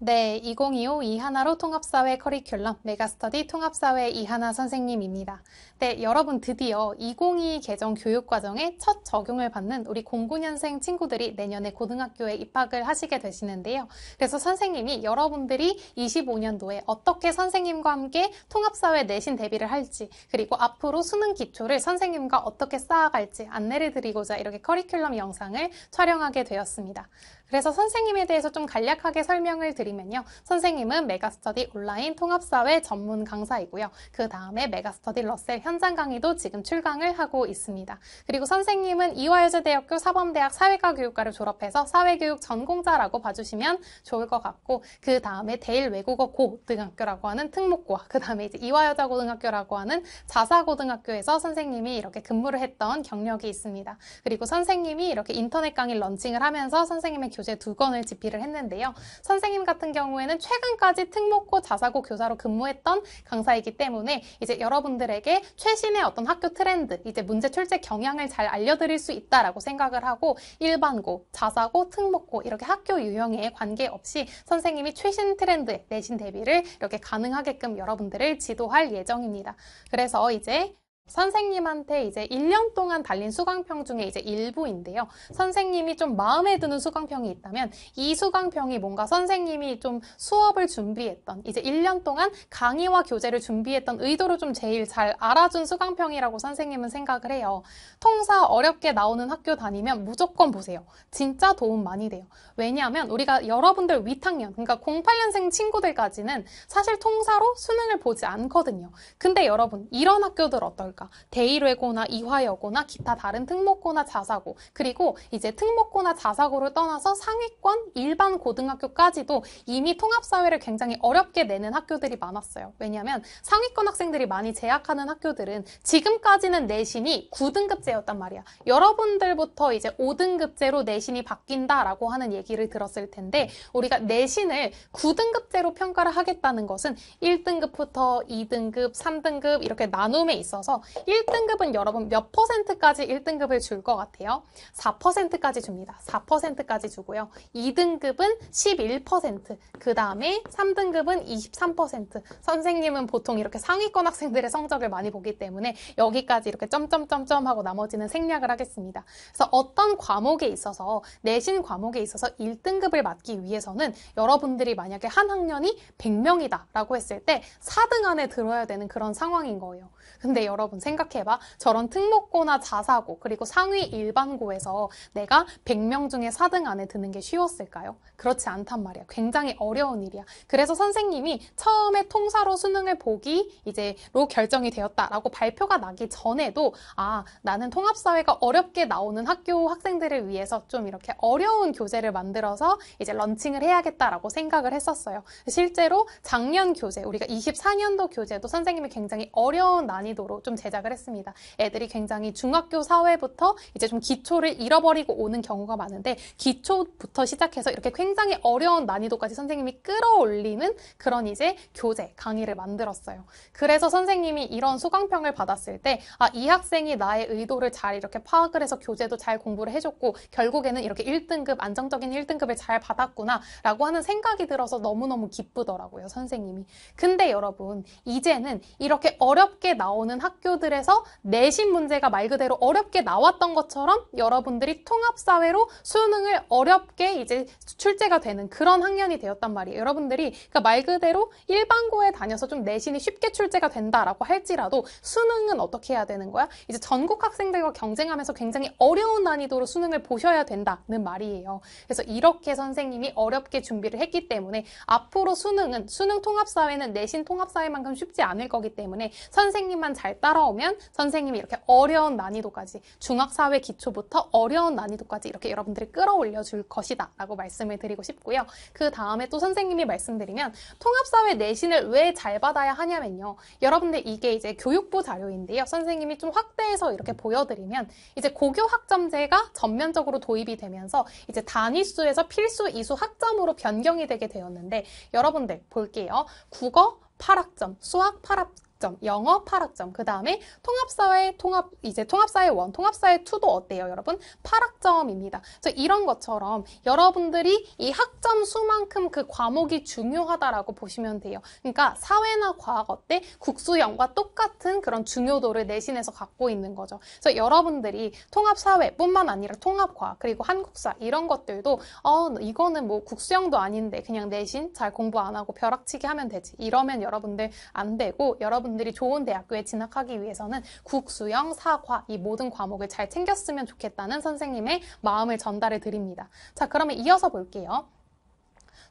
네, 2025 이하나로 통합사회 커리큘럼 메가스터디 통합사회 이하나 선생님입니다. 네, 여러분 드디어 2022 개정 교육과정의 첫 적용을 받는 우리 09년생 친구들이 내년에 고등학교에 입학을 하시게 되시는데요. 그래서 선생님이 여러분들이 25년도에 어떻게 선생님과 함께 통합사회 내신 대비를 할지 그리고 앞으로 수능 기초를 선생님과 어떻게 쌓아갈지 안내를 드리고자 이렇게 커리큘럼 영상을 촬영하게 되었습니다. 그래서 선생님에 대해서 좀 간략하게 설명을 드리면요. 선생님은 메가스터디 온라인 통합사회 전문 강사이고요. 그 다음에 메가스터디 러셀 현장 강의도 지금 출강을 하고 있습니다. 그리고 선생님은 이화여자대학교 사범대학 사회과 교육과를 졸업해서 사회교육 전공자라고 봐주시면 좋을 것 같고 그 다음에 대일 외국어 고등학교라고 하는 특목고와 그 다음에 이제 이화여자고등학교라고 하는 자사고등학교에서 선생님이 이렇게 근무를 했던 경력이 있습니다. 그리고 선생님이 이렇게 인터넷 강의 런칭을 하면서 선생님의 교재 두 권을 집필을 했는데요. 선생님 같은 경우에는 최근까지 특목고 자사고 교사로 근무했던 강사이기 때문에 이제 여러분들에게 최신의 어떤 학교 트렌드, 이제 문제 출제 경향을 잘 알려드릴 수 있다라고 생각을 하고 일반고, 자사고, 특목고 이렇게 학교 유형에 관계없이 선생님이 최신 트렌드에 내신 대비를 이렇게 가능하게끔 여러분들을 지도할 예정입니다. 그래서 이제 선생님한테 이제 1년 동안 달린 수강평 중에 이제 일부인데요. 선생님이 좀 마음에 드는 수강평이 있다면 이 수강평이 뭔가 선생님이 좀 수업을 준비했던 이제 1년 동안 강의와 교재를 준비했던 의도를 좀 제일 잘 알아준 수강평이라고 선생님은 생각을 해요. 통사 어렵게 나오는 학교 다니면 무조건 보세요. 진짜 도움 많이 돼요. 왜냐하면 우리가 여러분들 위탁년 그러니까 08년생 친구들까지는 사실 통사로 수능을 보지 않거든요. 근데 여러분 이런 학교들 어떨까요? 그러까 대일외고나 이화여고나 기타 다른 특목고나 자사고 그리고 이제 특목고나 자사고를 떠나서 상위권 일반 고등학교까지도 이미 통합사회를 굉장히 어렵게 내는 학교들이 많았어요. 왜냐하면 상위권 학생들이 많이 재학하는 학교들은 지금까지는 내신이 9등급제였단 말이야. 여러분들부터 이제 5등급제로 내신이 바뀐다라고 하는 얘기를 들었을 텐데 우리가 내신을 9등급제로 평가를 하겠다는 것은 1등급부터 2등급, 3등급 이렇게 나눔에 있어서 1등급은 여러분 몇 퍼센트까지 1등급을 줄 것 같아요? 4%까지 줍니다. 4%까지 주고요. 2등급은 11%, 그 다음에 3등급은 23%. 선생님은 보통 이렇게 상위권 학생들의 성적을 많이 보기 때문에 여기까지 이렇게 점점점점 하고 나머지는 생략을 하겠습니다. 그래서 어떤 과목에 있어서 내신 과목에 있어서 1등급을 맞기 위해서는 여러분들이 만약에 한 학년이 100명이다라고 했을 때 4등 안에 들어야 되는 그런 상황인 거예요. 근데 여러분 그럼 생각해봐. 저런 특목고나 자사고 그리고 상위 일반고에서 내가 100명 중에 4등 안에 드는 게 쉬웠을까요? 그렇지 않단 말이야. 굉장히 어려운 일이야. 그래서 선생님이 처음에 통사로 수능을 보기 이제로 결정이 되었다라고 발표가 나기 전에도 아 나는 통합사회가 어렵게 나오는 학교 학생들을 위해서 좀 이렇게 어려운 교재를 만들어서 이제 런칭을 해야겠다라고 생각을 했었어요. 실제로 작년 교재 우리가 24년도 교재도 선생님이 굉장히 어려운 난이도로 좀 제작을 했습니다. 애들이 굉장히 중학교 사회부터 이제 좀 기초를 잃어버리고 오는 경우가 많은데 기초부터 시작해서 이렇게 굉장히 어려운 난이도까지 선생님이 끌어올리는 그런 이제 교재 강의를 만들었어요. 그래서 선생님이 이런 수강평을 받았을 때 아, 이 학생이 나의 의도를 잘 이렇게 파악을 해서 교재도 잘 공부를 해줬고 결국에는 이렇게 1등급 안정적인 1등급을 잘 받았구나라고 하는 생각이 들어서 너무너무 기쁘더라고요, 선생님이. 근데 여러분, 이제는 이렇게 어렵게 나오는 학교 학교들에서 내신 문제가 말 그대로 어렵게 나왔던 것처럼 여러분들이 통합사회로 수능을 어렵게 이제 출제가 되는 그런 학년이 되었단 말이에요. 여러분들이 그러니까 말 그대로 일반고에 다녀서 좀 내신이 쉽게 출제가 된다라고 할지라도 수능은 어떻게 해야 되는 거야? 이제 전국 학생들과 경쟁하면서 굉장히 어려운 난이도로 수능을 보셔야 된다는 말이에요. 그래서 이렇게 선생님이 어렵게 준비를 했기 때문에 앞으로 수능은 수능 통합사회는 내신 통합사회만큼 쉽지 않을 거기 때문에 선생님만 잘 따라 따라오면 선생님이 이렇게 어려운 난이도까지 중학사회 기초부터 어려운 난이도까지 이렇게 여러분들이 끌어올려 줄 것이다 라고 말씀을 드리고 싶고요. 그 다음에 또 선생님이 말씀드리면 통합사회 내신을 왜 잘 받아야 하냐면요. 여러분들 이게 이제 교육부 자료인데요. 선생님이 좀 확대해서 이렇게 보여드리면 이제 고교 학점제가 전면적으로 도입이 되면서 이제 단위수에서 필수 이수 학점으로 변경이 되게 되었는데 여러분들 볼게요. 국어 8학점, 수학 8학점, 8학점, 영어 8학점, 그 다음에 통합사회, 통합, 이제 통합사회 원, 통합사회 투도 어때요, 여러분? 8학점입니다. 그래서 이런 것처럼 여러분들이 이 학점 수만큼 그 과목이 중요하다라고 보시면 돼요. 그러니까 사회나 과학 어때? 국수영과 똑같은 그런 중요도를 내신에서 갖고 있는 거죠. 그래서 여러분들이 통합사회뿐만 아니라 통합과학, 그리고 한국사 이런 것들도 어, 이거는 뭐국수영도 아닌데 그냥 내신 잘 공부 안 하고 벼락치기 하면 되지. 이러면 여러분들 안 되고 여러분 여러분들이 좋은 대학교에 진학하기 위해서는 국, 수영, 사과 이 모든 과목을 잘 챙겼으면 좋겠다는 선생님의 마음을 전달해 드립니다. 자, 그러면 이어서 볼게요.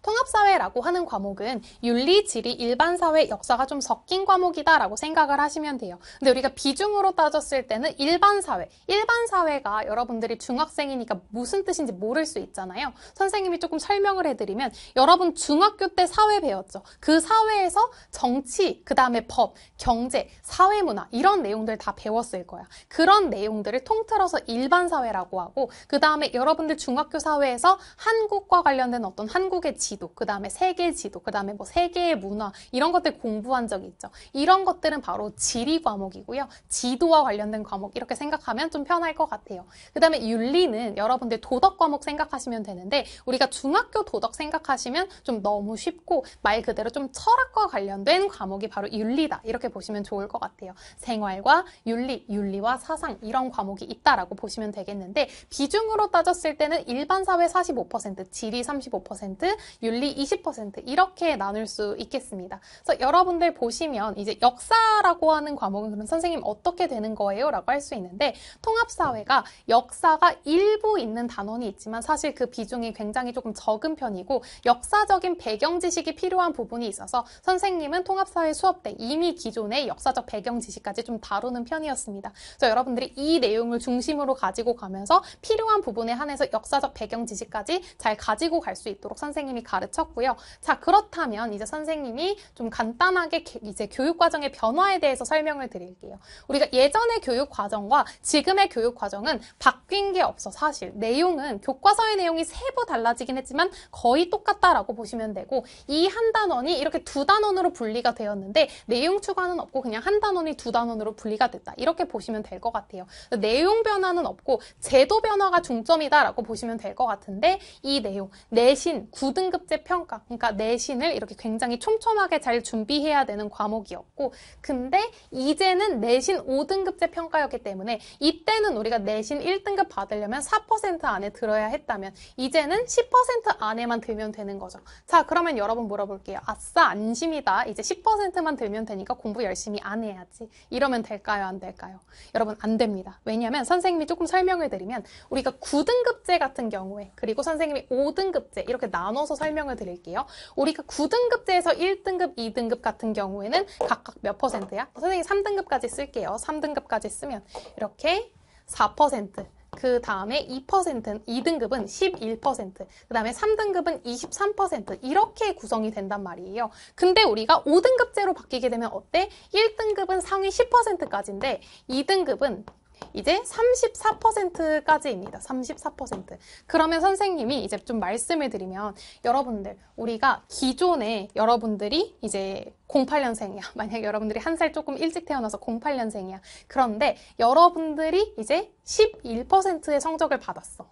통합사회라고 하는 과목은 윤리, 지리, 일반사회, 역사가 좀 섞인 과목이다라고 생각을 하시면 돼요. 근데 우리가 비중으로 따졌을 때는 일반사회, 일반사회가 여러분들이 중학생이니까 무슨 뜻인지 모를 수 있잖아요. 선생님이 조금 설명을 해드리면 여러분 중학교 때 사회 배웠죠. 그 사회에서 정치, 그 다음에 법, 경제, 사회문화 이런 내용들 다 배웠을 거야. 그런 내용들을 통틀어서 일반사회라고 하고 그 다음에 여러분들 중학교 사회에서 한국과 관련된 어떤 한국의 지도, 그 다음에 세계 지도, 그 다음에 뭐 세계의 문화 이런 것들 공부한 적이 있죠. 이런 것들은 바로 지리 과목이고요. 지도와 관련된 과목 이렇게 생각하면 좀 편할 것 같아요. 그 다음에 윤리는 여러분들 도덕 과목 생각하시면 되는데 우리가 중학교 도덕 생각하시면 좀 너무 쉽고 말 그대로 좀 철학과 관련된 과목이 바로 윤리다 이렇게 보시면 좋을 것 같아요. 생활과 윤리, 윤리와 사상 이런 과목이 있다라고 보시면 되겠는데 비중으로 따졌을 때는 일반 사회 45%, 지리 35%, 윤리 20% 이렇게 나눌 수 있겠습니다. 그래서 여러분들 보시면 이제 역사라고 하는 과목은 그럼 선생님 어떻게 되는 거예요? 라고 할 수 있는데 통합사회가 역사가 일부 있는 단원이 있지만 사실 그 비중이 굉장히 조금 적은 편이고 역사적인 배경 지식이 필요한 부분이 있어서 선생님은 통합사회 수업 때 이미 기존의 역사적 배경 지식까지 좀 다루는 편이었습니다. 그래서 여러분들이 이 내용을 중심으로 가지고 가면서 필요한 부분에 한해서 역사적 배경 지식까지 잘 가지고 갈 수 있도록 선생님이 가르쳤고요. 자, 그렇다면 이제 선생님이 좀 간단하게 이제 교육 과정의 변화에 대해서 설명을 드릴게요. 우리가 예전의 교육 과정과 지금의 교육 과정은 바뀐 게 없어 사실 내용은 교과서의 내용이 세부 달라지긴 했지만 거의 똑같다라고 보시면 되고 이 한 단원이 이렇게 두 단원으로 분리가 되었는데 내용 추가는 없고 그냥 한 단원이 두 단원으로 분리가 됐다 이렇게 보시면 될 것 같아요. 내용 변화는 없고 제도 변화가 중점이다라고 보시면 될 것 같은데 이 내용 내신 9등급 상급제 평가, 그러니까 내신을 이렇게 굉장히 촘촘하게 잘 준비해야 되는 과목이었고, 근데 이제는 내신 5등급제 평가였기 때문에 이때는 우리가 내신 1등급 받으려면 4% 안에 들어야 했다면 이제는 10% 안에만 들면 되는 거죠. 자, 그러면 여러분 물어볼게요. 아싸, 안심이다. 이제 10%만 들면 되니까 공부 열심히 안 해야지. 이러면 될까요? 안 될까요? 여러분 안 됩니다. 왜냐하면 선생님이 조금 설명을 드리면 우리가 9등급제 같은 경우에 그리고 선생님이 5등급제 이렇게 나눠서 설명 설명을 드릴게요. 우리가 9등급제에서 1등급, 2등급 같은 경우에는 각각 몇 퍼센트야? 선생님 3등급까지 쓸게요. 3등급까지 쓰면 이렇게 4%, 그 다음에 2%는 2등급은 11%, 그 다음에 3등급은 23% 이렇게 구성이 된단 말이에요. 근데 우리가 5등급제로 바뀌게 되면 어때? 1등급은 상위 10%까지인데 2등급은 이제 34%까지입니다. 34%. 그러면 선생님이 이제 좀 말씀을 드리면 여러분들 우리가 기존에 여러분들이 이제 08년생이야. 만약 여러분들이 한 살 조금 일찍 태어나서 08년생이야. 그런데 여러분들이 이제 11%의 성적을 받았어.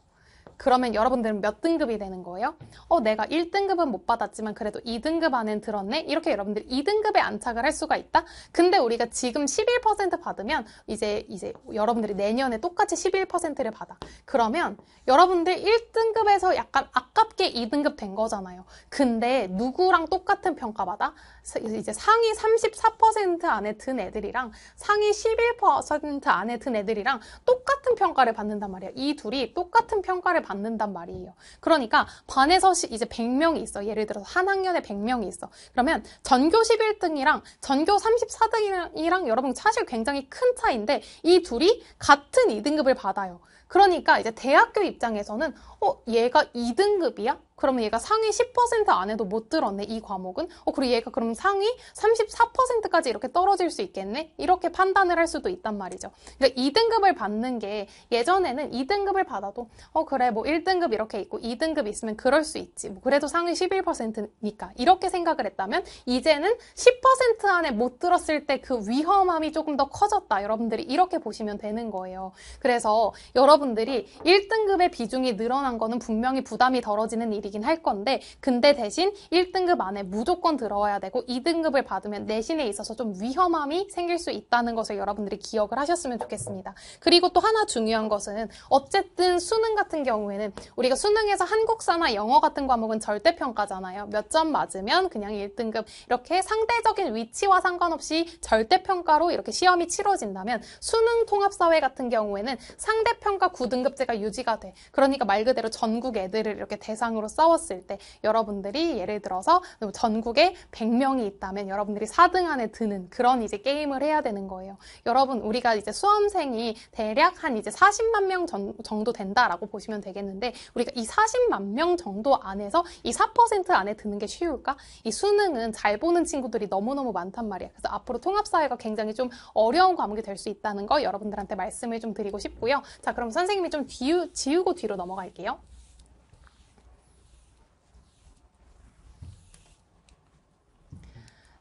그러면 여러분들은 몇 등급이 되는 거예요? 어, 내가 1등급은 못 받았지만 그래도 2등급 안엔 들었네? 이렇게 여러분들 2등급에 안착을 할 수가 있다? 근데 우리가 지금 11% 받으면 이제, 이제 여러분들이 내년에 똑같이 11%를 받아. 그러면 여러분들 1등급에서 약간 아깝게 2등급 된 거잖아요. 근데 누구랑 똑같은 평가받아? 이제 상위 34% 안에 든 애들이랑 상위 11% 안에 든 애들이랑 똑같은 평가를 받는단 말이에요이 둘이 똑같은 평가를 받는단 말이에요. 그러니까 반에서 이제 100명이 있어. 예를 들어서 한 학년에 100명이 있어. 그러면 전교 11등이랑 전교 34등이랑 여러분 사실 굉장히 큰 차이인데 이 둘이 같은 2등급을 받아요. 그러니까 이제 대학교 입장에서는 어 얘가 2등급이야? 그러면 얘가 상위 10% 안에도 못 들었네 이 과목은 어 그리고 얘가 그럼 상위 34%까지 이렇게 떨어질 수 있겠네 이렇게 판단을 할 수도 있단 말이죠 그러니까 2등급을 받는 게 예전에는 2등급을 받아도 어 그래 뭐 1등급 이렇게 있고 2등급 있으면 그럴 수 있지 뭐 그래도 상위 11%니까 이렇게 생각을 했다면 이제는 10% 안에 못 들었을 때 그 위험함이 조금 더 커졌다 여러분들이 이렇게 보시면 되는 거예요 그래서 여러분들이 1등급의 비중이 늘어난 거는 분명히 부담이 덜어지는 일 드리긴 할 건데 근데 대신 1등급 안에 무조건 들어와야 되고 2등급을 받으면 내신에 있어서 좀 위험함이 생길 수 있다는 것을 여러분들이 기억을 하셨으면 좋겠습니다. 그리고 또 하나 중요한 것은 어쨌든 수능 같은 경우에는 우리가 수능에서 한국사나 영어 같은 과목은 절대평가잖아요. 몇 점 맞으면 그냥 1등급 이렇게 상대적인 위치와 상관없이 절대평가로 이렇게 시험이 치러진다면 수능 통합사회 같은 경우에는 상대평가 9등급제가 유지가 돼. 그러니까 말 그대로 전국 애들을 이렇게 대상으로 싸웠을 때 여러분들이 예를 들어서 뭐 전국에 100명이 있다면 여러분들이 4등 안에 드는 그런 이제 게임을 해야 되는 거예요. 여러분 우리가 이제 수험생이 대략 한 이제 40만 명 전, 정도 된다라고 보시면 되겠는데 우리가 이 40만 명 정도 안에서 이 4% 안에 드는 게 쉬울까? 이 수능은 잘 보는 친구들이 너무너무 많단 말이야. 그래서 앞으로 통합사회가 굉장히 좀 어려운 과목이 될 수 있다는 거 여러분들한테 말씀을 좀 드리고 싶고요. 자, 그럼 선생님이 좀 뒤우, 지우고 뒤로 넘어갈게요.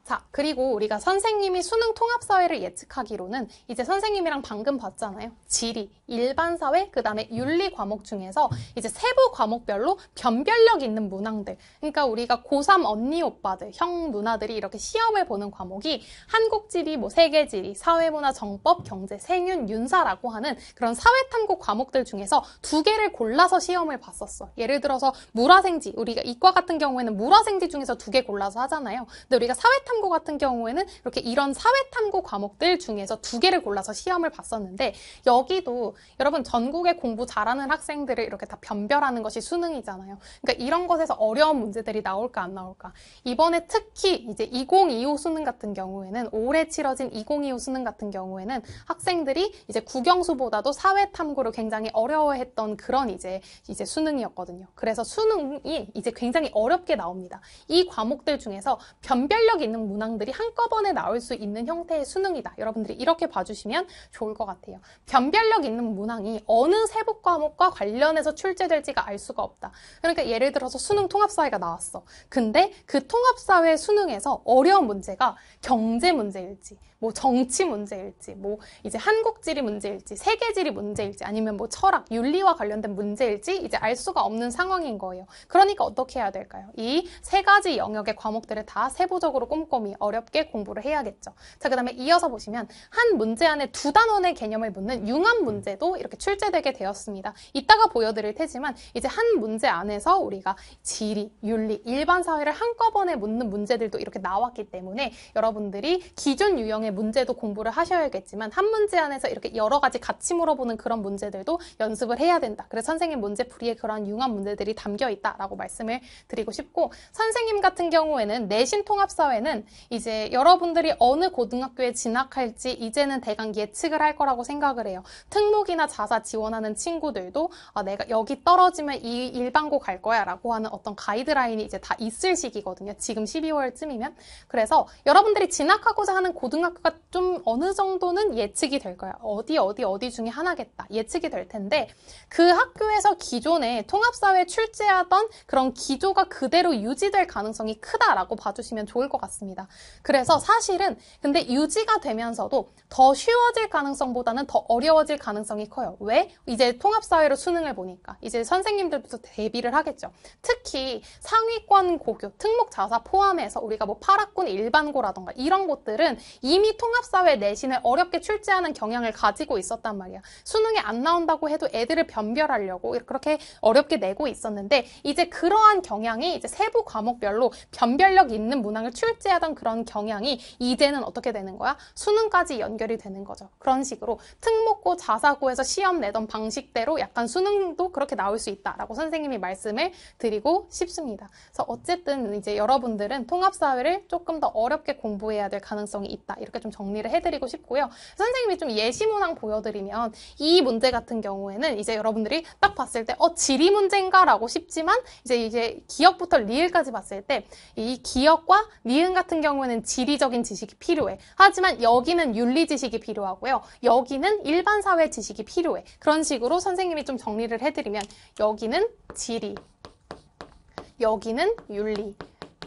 자, 그리고 우리가 선생님이 수능 통합사회를 예측하기로는 이제 선생님이랑 방금 봤잖아요. 지리, 일반사회, 그 다음에 윤리 과목 중에서 이제 세부 과목별로 변별력 있는 문항들. 그러니까 우리가 고3 언니, 오빠들, 형, 누나들이 이렇게 시험을 보는 과목이 한국지리, 뭐 세계지리, 사회문화, 정법, 경제, 생윤, 윤사라고 하는 그런 사회탐구 과목들 중에서 두 개를 골라서 시험을 봤었어. 예를 들어서 물화생지, 우리가 이과 같은 경우에는 물화생지 중에서 두 개 골라서 하잖아요. 근데 우리가 사회탐구 사회탐구 같은 경우에는 이렇게 이런 사회탐구 과목들 중에서 두 개를 골라서 시험을 봤었는데 여기도 여러분 전국의 공부 잘하는 학생들을 이렇게 다 변별하는 것이 수능이잖아요. 그러니까 이런 것에서 어려운 문제들이 나올까 안 나올까. 이번에 특히 이제 2025 수능 같은 경우에는 올해 치러진 2025 수능 같은 경우에는 학생들이 이제 국영수보다도 사회탐구를 굉장히 어려워했던 그런 이제 이제 수능이었거든요. 그래서 수능이 이제 굉장히 어렵게 나옵니다. 이 과목들 중에서 변별력 있는 문항들이 한꺼번에 나올 수 있는 형태의 수능이다. 여러분들이 이렇게 봐주시면 좋을 것 같아요. 변별력 있는 문항이 어느 세부 과목과 관련해서 출제될지가 알 수가 없다. 그러니까 예를 들어서 수능 통합사회가 나왔어. 근데 그 통합사회 수능에서 어려운 문제가 경제 문제일지, 뭐 정치 문제일지, 뭐 이제 한국 지리 문제일지, 세계 지리 문제일지, 아니면 뭐 철학, 윤리와 관련된 문제일지 이제 알 수가 없는 상황인 거예요. 그러니까 어떻게 해야 될까요? 이 세 가지 영역의 과목들을 다 세부적으로 꼼꼼히 어렵게 공부를 해야겠죠. 자, 그 다음에 이어서 보시면 한 문제 안에 두 단원의 개념을 묻는 융합 문제도 이렇게 출제되게 되었습니다. 이따가 보여드릴 테지만 이제 한 문제 안에서 우리가 지리, 윤리, 일반 사회를 한꺼번에 묻는 문제들도 이렇게 나왔기 때문에 여러분들이 기존 유형의 문제도 공부를 하셔야겠지만 한 문제 안에서 이렇게 여러 가지 같이 물어보는 그런 문제들도 연습을 해야 된다. 그래서 선생님 문제풀이에 그런 융합 문제들이 담겨 있다라고 말씀을 드리고 싶고 선생님 같은 경우에는 내신 통합사회는 이제 여러분들이 어느 고등학교에 진학할지 이제는 대강 예측을 할 거라고 생각을 해요. 특목이나 자사 지원하는 친구들도 아, 내가 여기 떨어지면 이 일반고 갈 거야 라고 하는 어떤 가이드라인이 이제 다 있을 시기거든요. 지금 12월쯤이면. 그래서 여러분들이 진학하고자 하는 고등학교 결과가 좀 어느 정도는 예측이 될 거야. 어디 어디 어디 중에 하나겠다. 예측이 될 텐데 그 학교에서 기존에 통합사회 출제하던 그런 기조가 그대로 유지될 가능성이 크다라고 봐주시면 좋을 것 같습니다. 그래서 사실은 근데 유지가 되면서도 더 쉬워질 가능성보다는 더 어려워질 가능성이 커요. 왜? 이제 통합사회로 수능을 보니까 이제 선생님들부터 대비를 하겠죠. 특히 상위권 고교, 특목 자사 포함해서 우리가 뭐 파락군 일반고라던가 이런 곳들은 이미 이미 통합사회 내신을 어렵게 출제하는 경향을 가지고 있었단 말이야. 수능에 안 나온다고 해도 애들을 변별하려고 그렇게 어렵게 내고 있었는데 이제 그러한 경향이 이제 세부 과목별로 변별력 있는 문항을 출제하던 그런 경향이 이제는 어떻게 되는 거야? 수능까지 연결이 되는 거죠. 그런 식으로 특목고 자사고에서 시험 내던 방식대로 약간 수능도 그렇게 나올 수 있다라고 선생님이 말씀을 드리고 싶습니다. 그래서 어쨌든 이제 여러분들은 통합사회를 조금 더 어렵게 공부해야 될 가능성이 있다. 이렇게 이렇게 그러니까 좀 정리를 해드리고 싶고요. 선생님이 좀 예시문항 보여드리면 이 문제 같은 경우에는 이제 여러분들이 딱 봤을 때 어, 지리 문제인가라고 싶지만 이제 이제 기억부터 리을까지 봤을 때 이 기억과 니은 같은 경우에는 지리적인 지식이 필요해. 하지만 여기는 윤리 지식이 필요하고요. 여기는 일반 사회 지식이 필요해. 그런 식으로 선생님이 좀 정리를 해드리면 여기는 지리, 여기는 윤리,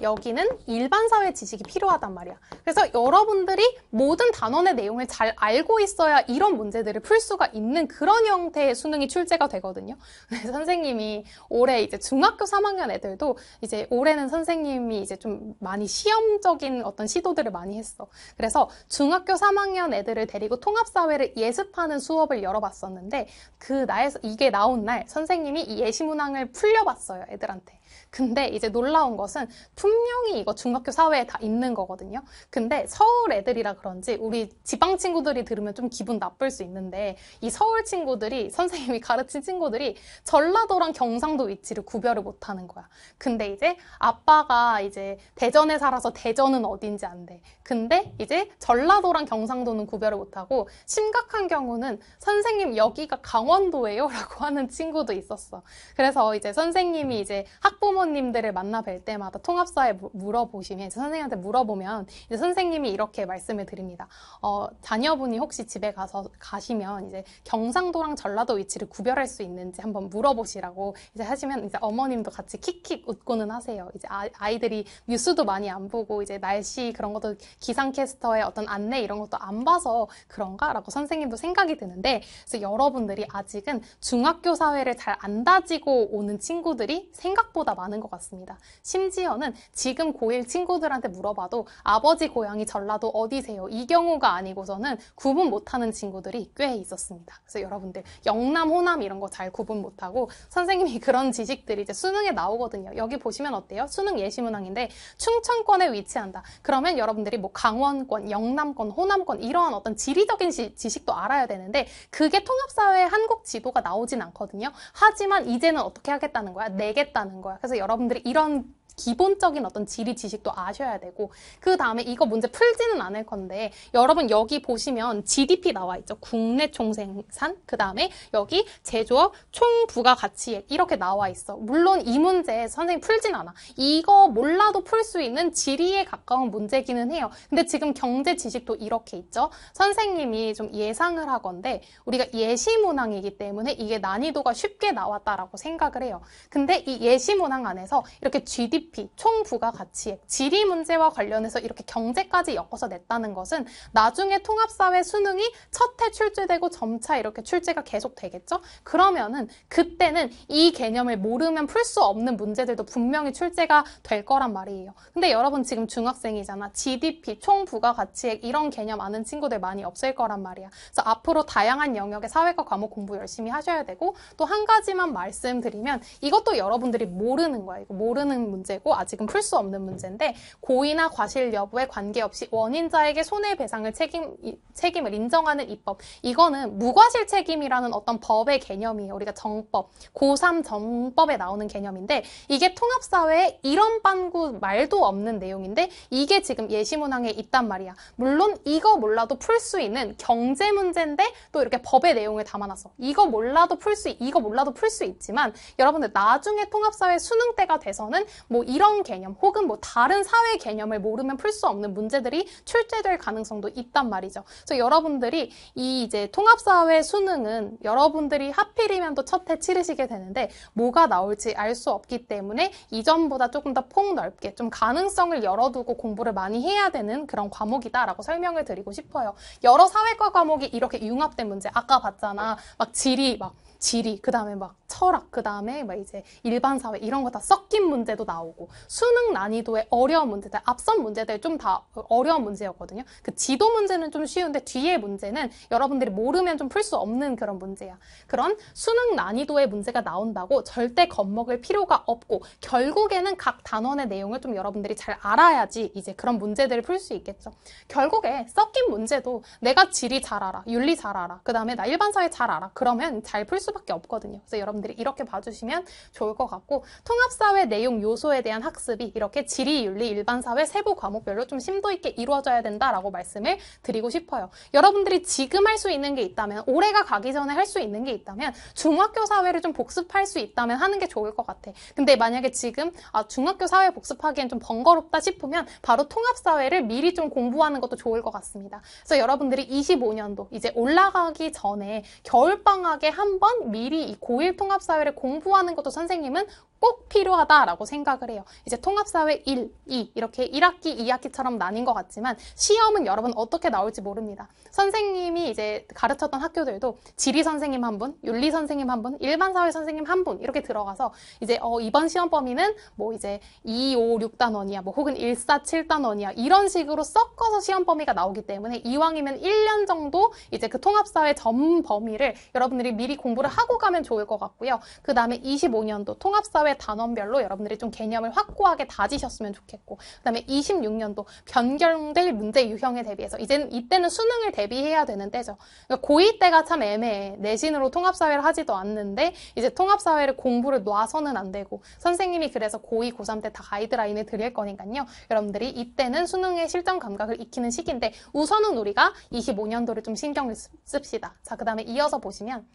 여기는 일반 사회 지식이 필요하단 말이야. 그래서 여러분들이 모든 단원의 내용을 잘 알고 있어야 이런 문제들을 풀 수가 있는 그런 형태의 수능이 출제가 되거든요. 선생님이 올해 이제 중학교 3학년 애들도 이제 올해는 선생님이 이제 좀 많이 시험적인 어떤 시도들을 많이 했어. 그래서 중학교 3학년 애들을 데리고 통합사회를 예습하는 수업을 열어봤었는데 그 나에서 이게 나온 날 선생님이 이 예시문항을 풀려봤어요 애들한테. 근데 이제 놀라운 것은 분명히 이거 중학교 사회에 다 있는 거거든요. 근데 서울 애들이라 그런지 우리 지방 친구들이 들으면 좀 기분 나쁠 수 있는데 이 서울 친구들이 선생님이 가르친 친구들이 전라도랑 경상도 위치를 구별을 못 하는 거야. 근데 이제 아빠가 이제 대전에 살아서 대전은 어딘지 안 돼. 근데 이제 전라도랑 경상도는 구별을 못 하고 심각한 경우는 선생님 여기가 강원도예요라고 하는 친구도 있었어. 그래서 이제 선생님이 이제 학부모 학부모님들을 만나 뵐 때마다 통합사에 물어보시면 선생님한테 물어보면 이제 선생님이 이렇게 말씀을 드립니다. 어, 자녀분이 혹시 집에 가서 가시면 이제 경상도랑 전라도 위치를 구별할 수 있는지 한번 물어보시라고 이제 하시면 이제 어머님도 같이 킥킥 웃고는 하세요. 이제 아, 이들이 뉴스도 많이 안 보고 이제 날씨 그런 것도 기상캐스터의 어떤 안내 이런 것도 안 봐서 그런가라고 선생님도 생각이 드는데 그래서 여러분들이 아직은 중학교 사회를 잘 안 다지고 오는 친구들이 생각보다 많 많은 것 같습니다. 심지어는 지금 고1 친구들한테 물어봐도 아버지 고향이 전라도 어디세요? 이 경우가 아니고서는 구분 못하는 친구들이 꽤 있었습니다. 그래서 여러분들 영남, 호남 이런 거 잘 구분 못하고 선생님이 그런 지식들이 이제 수능에 나오거든요. 여기 보시면 어때요? 수능 예시문항인데 충청권에 위치한다. 그러면 여러분들이 뭐 강원권, 영남권, 호남권 이러한 어떤 지리적인 지, 지식도 알아야 되는데 그게 통합사회 한국 지도가 나오진 않거든요. 하지만 이제는 어떻게 하겠다는 거야? 내겠다는 거야. 그래서 여러분들이 이런 기본적인 어떤 지리 지식도 아셔야 되고 그 다음에 이거 문제 풀지는 않을 건데 여러분 여기 보시면 GDP 나와 있죠. 국내 총생산 그 다음에 여기 제조업 총 부가가치액 이렇게 나와 있어. 물론 이 문제 선생님 풀진 않아. 이거 몰라도 풀 수 있는 지리에 가까운 문제기는 해요. 근데 지금 경제 지식도 이렇게 있죠. 선생님이 좀 예상을 하건데 우리가 예시문항이기 때문에 이게 난이도가 쉽게 나왔다라고 생각을 해요. 근데 이 예시문항 안에서 이렇게 GDP GDP, 총 부가가치액, 지리 문제와 관련해서 이렇게 경제까지 엮어서 냈다는 것은 나중에 통합사회 수능이 첫해 출제되고 점차 이렇게 출제가 계속 되겠죠? 그러면은 그때는 이 개념을 모르면 풀 수 없는 문제들도 분명히 출제가 될 거란 말이에요. 근데 여러분 지금 중학생이잖아. GDP, 총 부가가치액 이런 개념 아는 친구들 많이 없을 거란 말이야. 그래서 앞으로 다양한 영역의 사회과 과목 공부 열심히 하셔야 되고 또 한 가지만 말씀드리면 이것도 여러분들이 모르는 거예요. 모르는 문제 문제고 아직은 풀 수 없는 문제인데 고의나 과실 여부에 관계없이 원인자에게 손해배상을 책임, 책임을 인정하는 입법 이거는 무과실 책임이라는 어떤 법의 개념이에요. 우리가 정법, 고3 정법에 나오는 개념인데 이게 통합사회에 이런 반구 말도 없는 내용인데 이게 지금 예시문항에 있단 말이야. 물론 이거 몰라도 풀 수 있는 경제 문제인데 또 이렇게 법의 내용을 담아놨어. 이거 몰라도 풀 수, 이거 몰라도 풀 수 있지만 여러분들 나중에 통합사회 수능 때가 돼서는 뭐 이런 개념 혹은 뭐 다른 사회 개념을 모르면 풀 수 없는 문제들이 출제될 가능성도 있단 말이죠. 그래서 여러분들이 이 이제 통합사회 수능은 여러분들이 하필이면 또 첫해 치르시게 되는데 뭐가 나올지 알 수 없기 때문에 이전보다 조금 더 폭넓게 좀 가능성을 열어두고 공부를 많이 해야 되는 그런 과목이다라고 설명을 드리고 싶어요. 여러 사회과 과목이 이렇게 융합된 문제 아까 봤잖아. 막 질이 막 지리, 그 다음에 막 철학, 그 다음에 막 이제 일반 사회 이런 거 다 섞인 문제도 나오고 수능 난이도의 어려운 문제들, 앞선 문제들 좀 다 어려운 문제였거든요. 그 지도 문제는 좀 쉬운데 뒤에 문제는 여러분들이 모르면 좀 풀 수 없는 그런 문제야. 그런 수능 난이도의 문제가 나온다고 절대 겁먹을 필요가 없고 결국에는 각 단원의 내용을 좀 여러분들이 잘 알아야지 이제 그런 문제들을 풀 수 있겠죠. 결국에 섞인 문제도 내가 지리 잘 알아, 윤리 잘 알아, 그 다음에 나 일반 사회 잘 알아. 그러면 잘풀수 수밖에 없거든요. 그래서 여러분들이 이렇게 봐주시면 좋을 것 같고 통합사회 내용 요소에 대한 학습이 이렇게 지리, 윤리, 일반사회 세부 과목별로 좀 심도 있게 이루어져야 된다라고 말씀을 드리고 싶어요. 여러분들이 지금 할 수 있는 게 있다면 올해가 가기 전에 할 수 있는 게 있다면 중학교 사회를 좀 복습할 수 있다면 하는 게 좋을 것 같아. 근데 만약에 지금 아, 중학교 사회 복습하기엔 좀 번거롭다 싶으면 바로 통합사회를 미리 좀 공부하는 것도 좋을 것 같습니다. 그래서 여러분들이 25년도 이제 올라가기 전에 겨울방학에 한번 하면 미리 이 고1 통합사회를 공부하는 것도 선생님은 꼭 필요하다라고 생각을 해요. 이제 통합사회 1, 2 이렇게 1학기, 2학기처럼 나뉜 것 같지만 시험은 여러분 어떻게 나올지 모릅니다. 선생님이 이제 가르쳤던 학교들도 지리 선생님 한 분, 윤리 선생님 한 분, 일반 사회 선생님 한 분 이렇게 들어가서 이제 어 이번 시험 범위는 뭐 이제 2, 5, 6단원이야 뭐 혹은 1, 4, 7단원이야 이런 식으로 섞어서 시험 범위가 나오기 때문에 이왕이면 1년 정도 이제 그 통합사회 전 범위를 여러분들이 미리 공부를 공부를 하고 가면 좋을 것 같고요. 그 다음에 25년도 통합사회 단원별로 여러분들이 좀 개념을 확고하게 다지셨으면 좋겠고 그 다음에 26년도 변경될 문제 유형에 대비해서 이제는 이때는 수능을 대비해야 되는 때죠. 그러니까 고2 때가 참 애매해. 내신으로 통합사회를 하지도 않는데 이제 통합사회를 공부를 놔서는 안 되고 선생님이 그래서 고2, 고3 때 다 가이드라인을 드릴 거니까요. 여러분들이 이때는 수능의 실전 감각을 익히는 시기인데 우선은 우리가 25년도를 좀 신경을 씁시다. 자, 그 다음에 이어서 보시면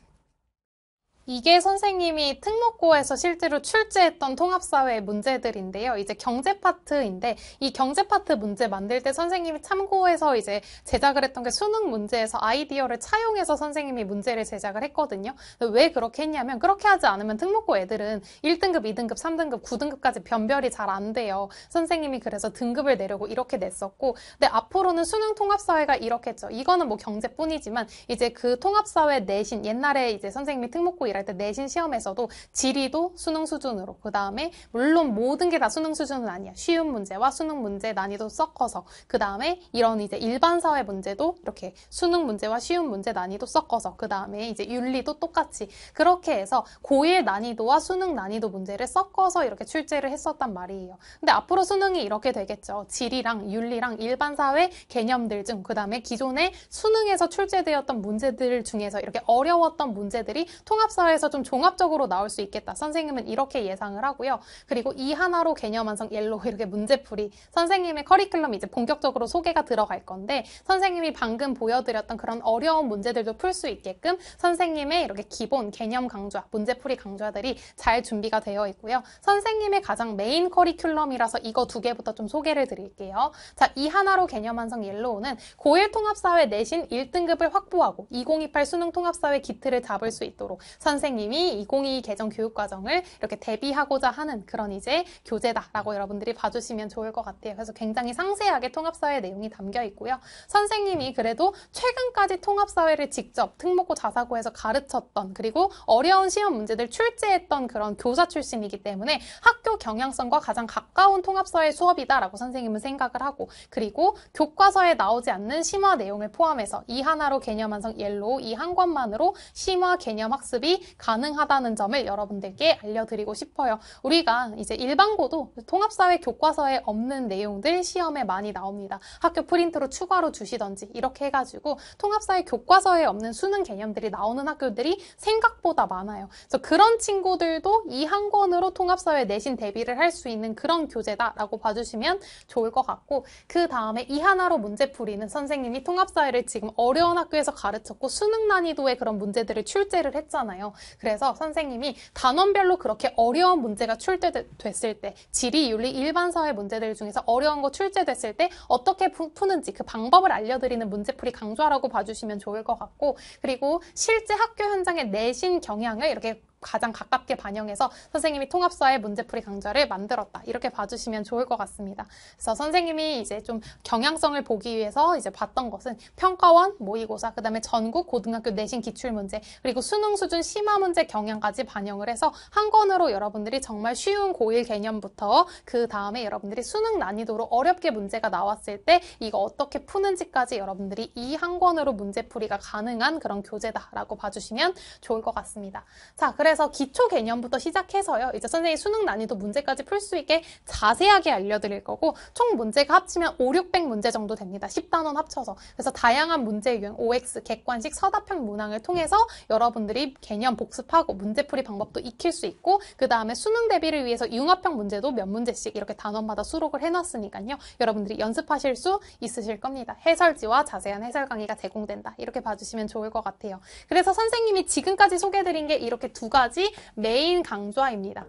이게 선생님이 특목고에서 실제로 출제했던 통합사회의 문제들인데요. 이제 경제 파트인데 이 경제 파트 문제 만들 때 선생님이 참고해서 이제 제작을 했던 게 수능 문제에서 아이디어를 차용해서 선생님이 문제를 제작을 했거든요. 왜 그렇게 했냐면 그렇게 하지 않으면 특목고 애들은 1등급, 2등급, 3등급, 9등급까지 변별이 잘 안 돼요. 선생님이 그래서 등급을 내려고 이렇게 냈었고 근데 앞으로는 수능 통합사회가 이렇겠죠. 이거는 뭐 경제뿐이지만 이제 그 통합사회 내신 옛날에 이제 선생님이 특목고 일할 때 내신 시험에서도 지리도 수능 수준으로 그 다음에 물론 모든 게 다 수능 수준은 아니야. 쉬운 문제와 수능 문제 난이도 섞어서 그 다음에 이런 이제 일반 사회 문제도 이렇게 수능 문제와 쉬운 문제 난이도 섞어서 그 다음에 이제 윤리도 똑같이 그렇게 해서 고1 난이도와 수능 난이도 문제를 섞어서 이렇게 출제를 했었단 말이에요. 근데 앞으로 수능이 이렇게 되겠죠. 지리랑 윤리랑 일반 사회 개념들 중그 다음에 기존의 수능에서 출제되었던 문제들 중에서 이렇게 어려웠던 문제들이 통합사 컴퓨에서좀 종합적으로 나올 수 있겠다. 선생님은 이렇게 예상을 하고요. 그리고 이 하나로 개념 완성 옐로 우 이렇게 문제풀이 선생님의 커리큘럼 이제 본격적으로 소개가 들어갈 건데 선생님이 방금 보여드렸던 그런 어려운 문제들도 풀 수 있게끔 선생님의 이렇게 기본 개념 강좌, 문제풀이 강좌들이 잘 준비가 되어 있고요. 선생님의 가장 메인 커리큘럼이라서 이거 두 개부터 좀 소개를 드릴게요. 자, 이 하나로 개념 완성 옐로우는 고1 통합사회 내신 1등급을 확보하고 2028 수능 통합사회 기틀을 잡을 수 있도록 선생님이 2022 개정 교육과정을 이렇게 대비하고자 하는 그런 이제 교재다라고 여러분들이 봐주시면 좋을 것 같아요. 그래서 굉장히 상세하게 통합사회 내용이 담겨 있고요. 선생님이 그래도 최근까지 통합사회를 직접 특목고 자사고에서 가르쳤던 그리고 어려운 시험 문제들 출제했던 그런 교사 출신이기 때문에 학교 경향성과 가장 가까운 통합사회 수업이다라고 선생님은 생각을 하고 그리고 교과서에 나오지 않는 심화 내용을 포함해서 이 하나로 개념 완성 옐로우 이 한 권만으로 심화 개념 학습이 가능하다는 점을 여러분들께 알려드리고 싶어요. 우리가 이제 일반고도 통합사회 교과서에 없는 내용들 시험에 많이 나옵니다. 학교 프린트로 추가로 주시던지 이렇게 해가지고 통합사회 교과서에 없는 수능 개념들이 나오는 학교들이 생각보다 많아요. 그래서 그런 친구들도 이 한 권으로 통합사회 내신 대비를 할 수 있는 그런 교재다라고 봐주시면 좋을 것 같고 그 다음에 이 하나로 문제 풀이는 선생님이 통합사회를 지금 어려운 학교에서 가르쳤고 수능 난이도의 그런 문제들을 출제를 했잖아요. 그래서 선생님이 단원별로 그렇게 어려운 문제가 출제됐을 때 지리, 윤리, 일반 사회 문제들 중에서 어려운 거 출제됐을 때 어떻게 푸는지 그 방법을 알려드리는 문제풀이 강조하라고 봐주시면 좋을 것 같고 그리고 실제 학교 현장의 내신 경향을 이렇게 가장 가깝게 반영해서 선생님이 통합사의 문제풀이 강좌를 만들었다. 이렇게 봐주시면 좋을 것 같습니다. 그래서 선생님이 이제 좀 경향성을 보기 위해서 이제 봤던 것은 평가원, 모의고사, 그 다음에 전국 고등학교 내신 기출문제, 그리고 수능 수준 심화 문제 경향까지 반영을 해서 한 권으로 여러분들이 정말 쉬운 고1 개념부터 그 다음에 여러분들이 수능 난이도로 어렵게 문제가 나왔을 때 이거 어떻게 푸는지까지 여러분들이 이 한 권으로 문제풀이가 가능한 그런 교재다라고 봐주시면 좋을 것 같습니다. 자, 그래서 그래서 기초 개념부터 시작해서요. 이제 선생님 수능 난이도 문제까지 풀 수 있게 자세하게 알려드릴 거고 총 문제가 합치면 5, 600문제 정도 됩니다. 10단원 합쳐서. 그래서 다양한 문제 유형, OX, 객관식, 서답형 문항을 통해서 여러분들이 개념 복습하고 문제풀이 방법도 익힐 수 있고 그 다음에 수능 대비를 위해서 융합형 문제도 몇 문제씩 이렇게 단원마다 수록을 해놨으니까요. 여러분들이 연습하실 수 있으실 겁니다. 해설지와 자세한 해설 강의가 제공된다. 이렇게 봐주시면 좋을 것 같아요. 그래서 선생님이 지금까지 소개해드린 게 이렇게 두 가지 여기까지 메인 강좌입니다.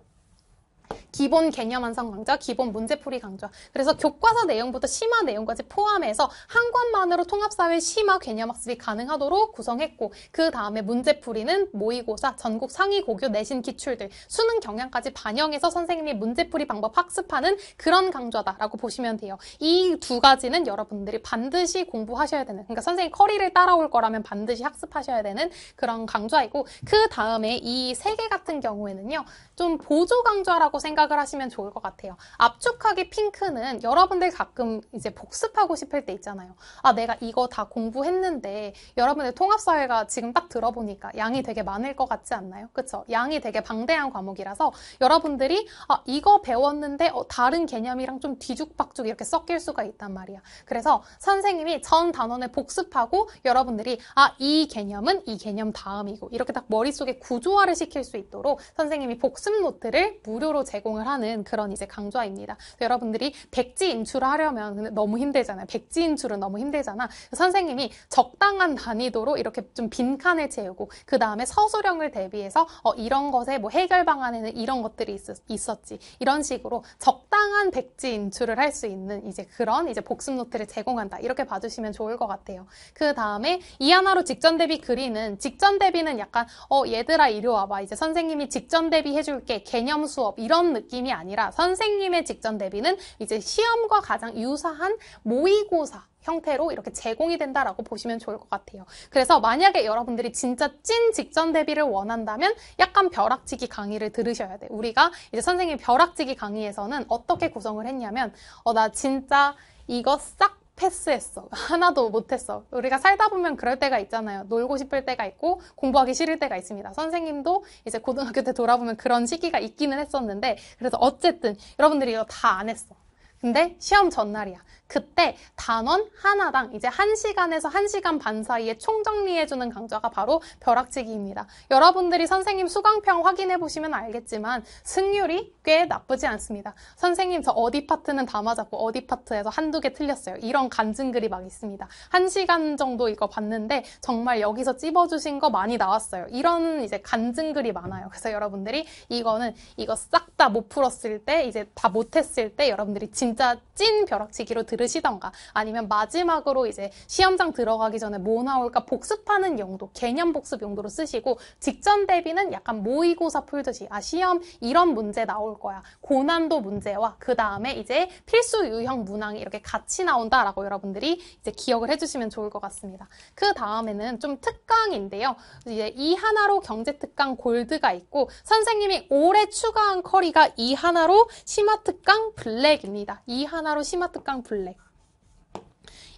기본 개념 완성 강좌, 기본 문제풀이 강좌. 그래서 교과서 내용부터 심화 내용까지 포함해서 한 권만으로 통합사회 심화 개념 학습이 가능하도록 구성했고 그 다음에 문제풀이는 모의고사, 전국 상위 고교 내신 기출들, 수능 경향까지 반영해서 선생님이 문제풀이 방법 학습하는 그런 강좌다라고 보시면 돼요. 이 두 가지는 여러분들이 반드시 공부하셔야 되는, 그러니까 선생님 커리를 따라올 거라면 반드시 학습하셔야 되는 그런 강좌이고 그 다음에 이 세 개 같은 경우에는요. 좀 보조 강좌라고 핑크라고 생각을 하시면 좋을 것 같아요. 압축하기 핑크는 여러분들 가끔 이제 복습하고 싶을 때 있잖아요. 아, 내가 이거 다 공부했는데 여러분의 통합사회가 지금 딱 들어보니까 양이 되게 많을 것 같지 않나요? 그쵸? 양이 되게 방대한 과목이라서 여러분들이 아, 이거 배웠는데 어, 다른 개념이랑 좀 뒤죽박죽 이렇게 섞일 수가 있단 말이야. 그래서 선생님이 전 단원을 복습하고 여러분들이 아, 이 개념은 이 개념 다음이고 이렇게 딱 머릿속에 구조화를 시킬 수 있도록 선생님이 복습 노트를 무료로 제공을 하는 그런 이제 강좌입니다. 여러분들이 백지 인출을 하려면 너무 힘들잖아요. 백지 인출은 너무 힘들잖아. 선생님이 적당한 단위도로 이렇게 좀 빈칸을 채우고 그 다음에 서술형을 대비해서 어, 이런 것에 뭐 해결 방안에는 이런 것들이 있, 었지 이런 식으로 적당한 백지 인출을 할 수 있는 이제 그런 이제 복습 노트를 제공한다. 이렇게 봐주시면 좋을 것 같아요. 그 다음에 이 하나로 직전 대비 그리는 직전 대비는 약간 어 얘들아 이리 와봐 이제 선생님이 직전 대비 해줄게 개념 수업 이런 이런 느낌이 아니라 선생님의 직전 대비는 이제 시험과 가장 유사한 모의고사 형태로 이렇게 제공이 된다라고 보시면 좋을 것 같아요. 그래서 만약에 여러분들이 진짜 찐 직전 대비를 원한다면 약간 벼락치기 강의를 들으셔야 돼. 우리가 이제 선생님 벼락치기 강의에서는 어떻게 구성을 했냐면 어 나 진짜 이거 싹 패스했어. 하나도 못했어. 우리가 살다 보면 그럴 때가 있잖아요. 놀고 싶을 때가 있고 공부하기 싫을 때가 있습니다. 선생님도 이제 고등학교 때 돌아보면 그런 시기가 있기는 했었는데 그래서 어쨌든 여러분들이 이거 다 안 했어. 근데 시험 전날이야. 그때 단원 하나당 이제 1시간에서 1시간 반 사이에 총정리해주는 강좌가 바로 벼락치기입니다. 여러분들이 선생님 수강평 확인해보시면 알겠지만 승률이 꽤 나쁘지 않습니다. 선생님 저 어디 파트는 다 맞았고 어디 파트에서 한두 개 틀렸어요. 이런 간증글이 막 있습니다. 1시간 정도 이거 봤는데 정말 여기서 찝어주신 거 많이 나왔어요. 이런 이제 간증글이 많아요. 그래서 여러분들이 이거는 이거 싹 다 못 풀었을 때 이제 다 못했을 때 여러분들이 진짜 찐 벼락치기로 들으 들으시던가 아니면 마지막으로 이제 시험장 들어가기 전에 뭐 나올까 복습하는 용도, 개념 복습 용도로 쓰시고 직전 대비는 약간 모의고사 풀듯이 아 시험 이런 문제 나올 거야. 고난도 문제와 그 다음에 이제 필수 유형 문항이 이렇게 같이 나온다라고 여러분들이 이제 기억을 해주시면 좋을 것 같습니다. 그 다음에는 좀 특강인데요. 이제 이 하나로 경제 특강 골드가 있고 선생님이 올해 추가한 커리가 이 하나로 심화 특강 블랙입니다. 이 하나로 심화 특강 블랙.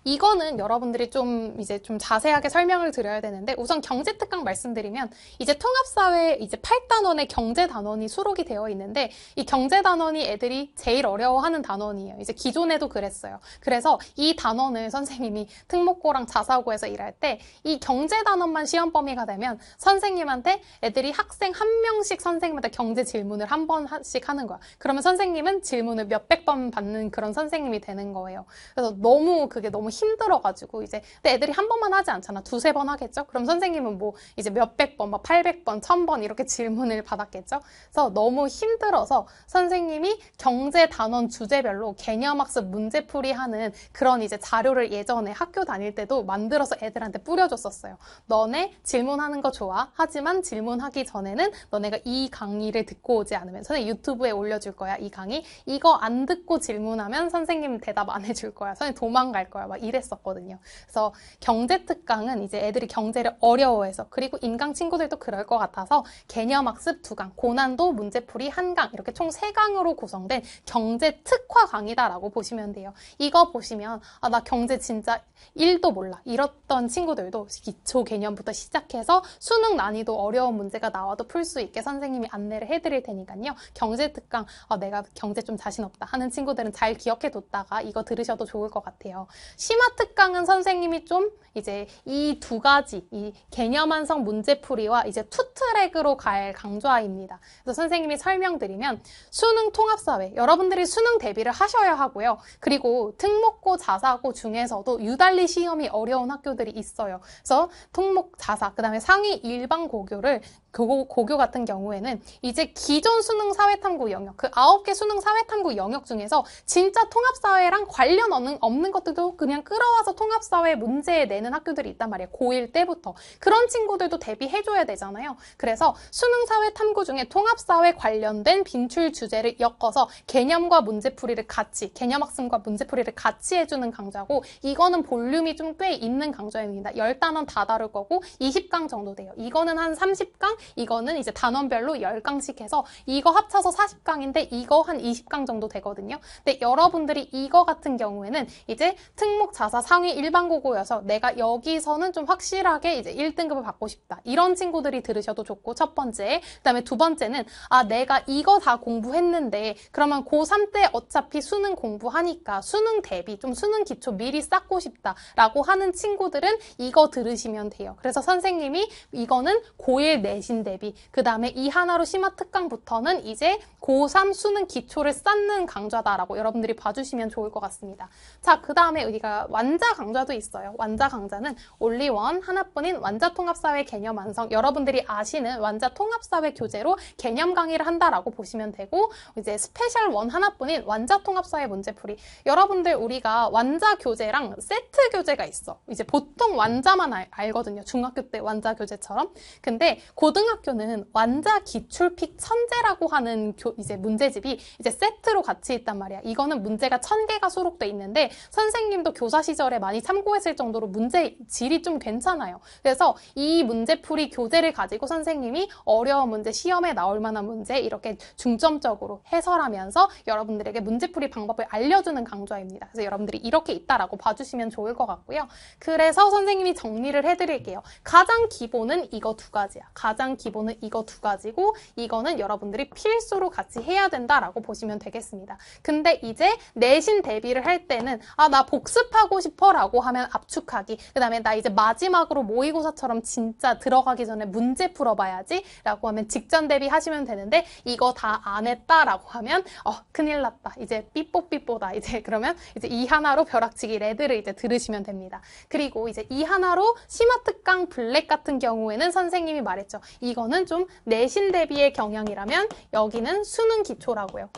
이거는 여러분들이 좀 이제 좀 자세하게 설명을 드려야 되는데 우선 경제 특강 말씀드리면 이제 통합사회 이제 8단원의 경제 단원이 수록이 되어 있는데 이 경제 단원이 애들이 제일 어려워하는 단원이에요. 이제 기존에도 그랬어요. 그래서 이 단원을 선생님이 특목고랑 자사고에서 일할 때 이 경제 단원만 시험 범위가 되면 선생님한테 애들이 학생 한 명씩 선생님한테 경제 질문을 한 번씩 하는 거야. 그러면 선생님은 질문을 몇백 번 받는 그런 선생님이 되는 거예요. 그래서 너무 그게 너무 힘들어가지고 이제 근데 애들이 한 번만 하지 않잖아 두세 번 하겠죠 그럼 선생님은 뭐 이제 몇백 번막 팔백 번천 번 이렇게 질문을 받았겠죠 그래서 너무 힘들어서 선생님이 경제 단원 주제별로 개념학습 문제풀이 하는 그런 이제 자료를 예전에 학교 다닐 때도 만들어서 애들한테 뿌려줬었어요 너네 질문하는 거 좋아 하지만 질문하기 전에는 너네가 이 강의를 듣고 오지 않으면 선생님 유튜브에 올려줄 거야 이 강의 이거 안 듣고 질문하면 선생님 대답 안 해줄 거야 선생님 도망갈 거야 막 일했었거든요 그래서 경제 특강은 이제 애들이 경제를 어려워해서 그리고 인강 친구들도 그럴 것 같아서 개념학습 두 강, 고난도 문제풀이 한 강 이렇게 총 세 강으로 구성된 경제 특화 강이다라고 보시면 돼요. 이거 보시면 아, 나 경제 진짜 1도 몰라 이랬던 친구들도 기초 개념부터 시작해서 수능 난이도 어려운 문제가 나와도 풀 수 있게 선생님이 안내를 해드릴 테니까요. 경제 특강 아, 내가 경제 좀 자신 없다 하는 친구들은 잘 기억해뒀다가 이거 들으셔도 좋을 것 같아요. 심화 특강은 선생님이 좀 이제 이 두 가지 이 개념 완성 문제풀이와 이제 투트랙으로 갈 강좌입니다. 그래서 선생님이 설명드리면 수능 통합사회 여러분들이 수능 대비를 하셔야 하고요. 그리고 특목고 자사고 중에서도 유달리 시험이 어려운 학교들이 있어요. 그래서 특목 자사 그다음에 상위 일반 고교를 고, 고교 같은 경우에는 이제 기존 수능 사회탐구 영역, 그 아홉 개 수능 사회탐구 영역 중에서 진짜 통합사회랑 관련 없는, 없는 것들도 그냥 끌어와서 통합사회 문제 내는 학교들이 있단 말이에요. 고1 때부터. 그런 친구들도 대비해줘야 되잖아요. 그래서 수능 사회탐구 중에 통합사회 관련된 빈출 주제를 엮어서 개념과 문제풀이를 같이, 개념학습과 문제풀이를 같이 해주는 강좌고, 이거는 볼륨이 좀 꽤 있는 강좌입니다. 열단원다 다룰 거고, 20강 정도 돼요. 이거는 한 30강, 이거는 이제 단원별로 10강씩 해서 이거 합쳐서 40강인데 이거 한 20강 정도 되거든요. 근데 여러분들이 이거 같은 경우에는 이제 특목 자사 상위 일반 고고여서 내가 여기서는 좀 확실하게 이제 1등급을 받고 싶다. 이런 친구들이 들으셔도 좋고 첫 번째. 그다음에 두 번째는 아 내가 이거 다 공부했는데 그러면 고3 때 어차피 수능 공부하니까 수능 대비 좀 수능 기초 미리 쌓고 싶다라고 하는 친구들은 이거 들으시면 돼요. 그래서 선생님이 이거는 고1 내신 진 대비 그 다음에 이 하나로 심화 특강부터는 이제 고3 수능 기초를 쌓는 강좌다라고 여러분들이 봐주시면 좋을 것 같습니다. 자, 그 다음에 우리가 완자 강좌도 있어요. 완자 강좌는 올리원 하나뿐인 완자 통합사회 개념 완성 여러분들이 아시는 완자 통합사회 교재로 개념 강의를 한다라고 보시면 되고 이제 스페셜 원 하나뿐인 완자 통합사회 문제풀이 여러분들 우리가 완자 교재랑 세트 교재가 있어. 이제 보통 완자만 알, 거든요 중학교 때 완자 교재처럼. 근데 곧 고등학교는 완자 기출픽 천재라고 하는 교, 이제 문제집이 이제 세트로 같이 있단 말이야. 이거는 문제가 천 개가 수록돼 있는데 선생님도 교사 시절에 많이 참고했을 정도로 문제 질이 좀 괜찮아요. 그래서 이 문제풀이 교재를 가지고 선생님이 어려운 문제, 시험에 나올 만한 문제 이렇게 중점적으로 해설하면서 여러분들에게 문제풀이 방법을 알려주는 강좌입니다. 그래서 여러분들이 이렇게 있다라고 봐주시면 좋을 것 같고요. 그래서 선생님이 정리를 해드릴게요. 가장 기본은 이거 두 가지야. 가장 가장 기본은 이거 두 가지고 이거는 여러분들이 필수로 같이 해야 된다라고 보시면 되겠습니다. 근데 이제 내신 대비를 할 때는 아 나 복습하고 싶어라고 하면 압축하기 그다음에 나 이제 마지막으로 모의고사처럼 진짜 들어가기 전에 문제 풀어봐야지 라고 하면 직전 대비 하시면 되는데 이거 다 안 했다라고 하면 어 큰일 났다 이제 삐뽀삐뽀다 이제 그러면 이제 이 하나로 벼락치기 레드를 이제 들으시면 됩니다. 그리고 이제 이 하나로 심화특강 블랙 같은 경우에는 선생님이 말했죠. 이거는 좀 내신 대비의 경향이라면 여기는 수능 기초라고요.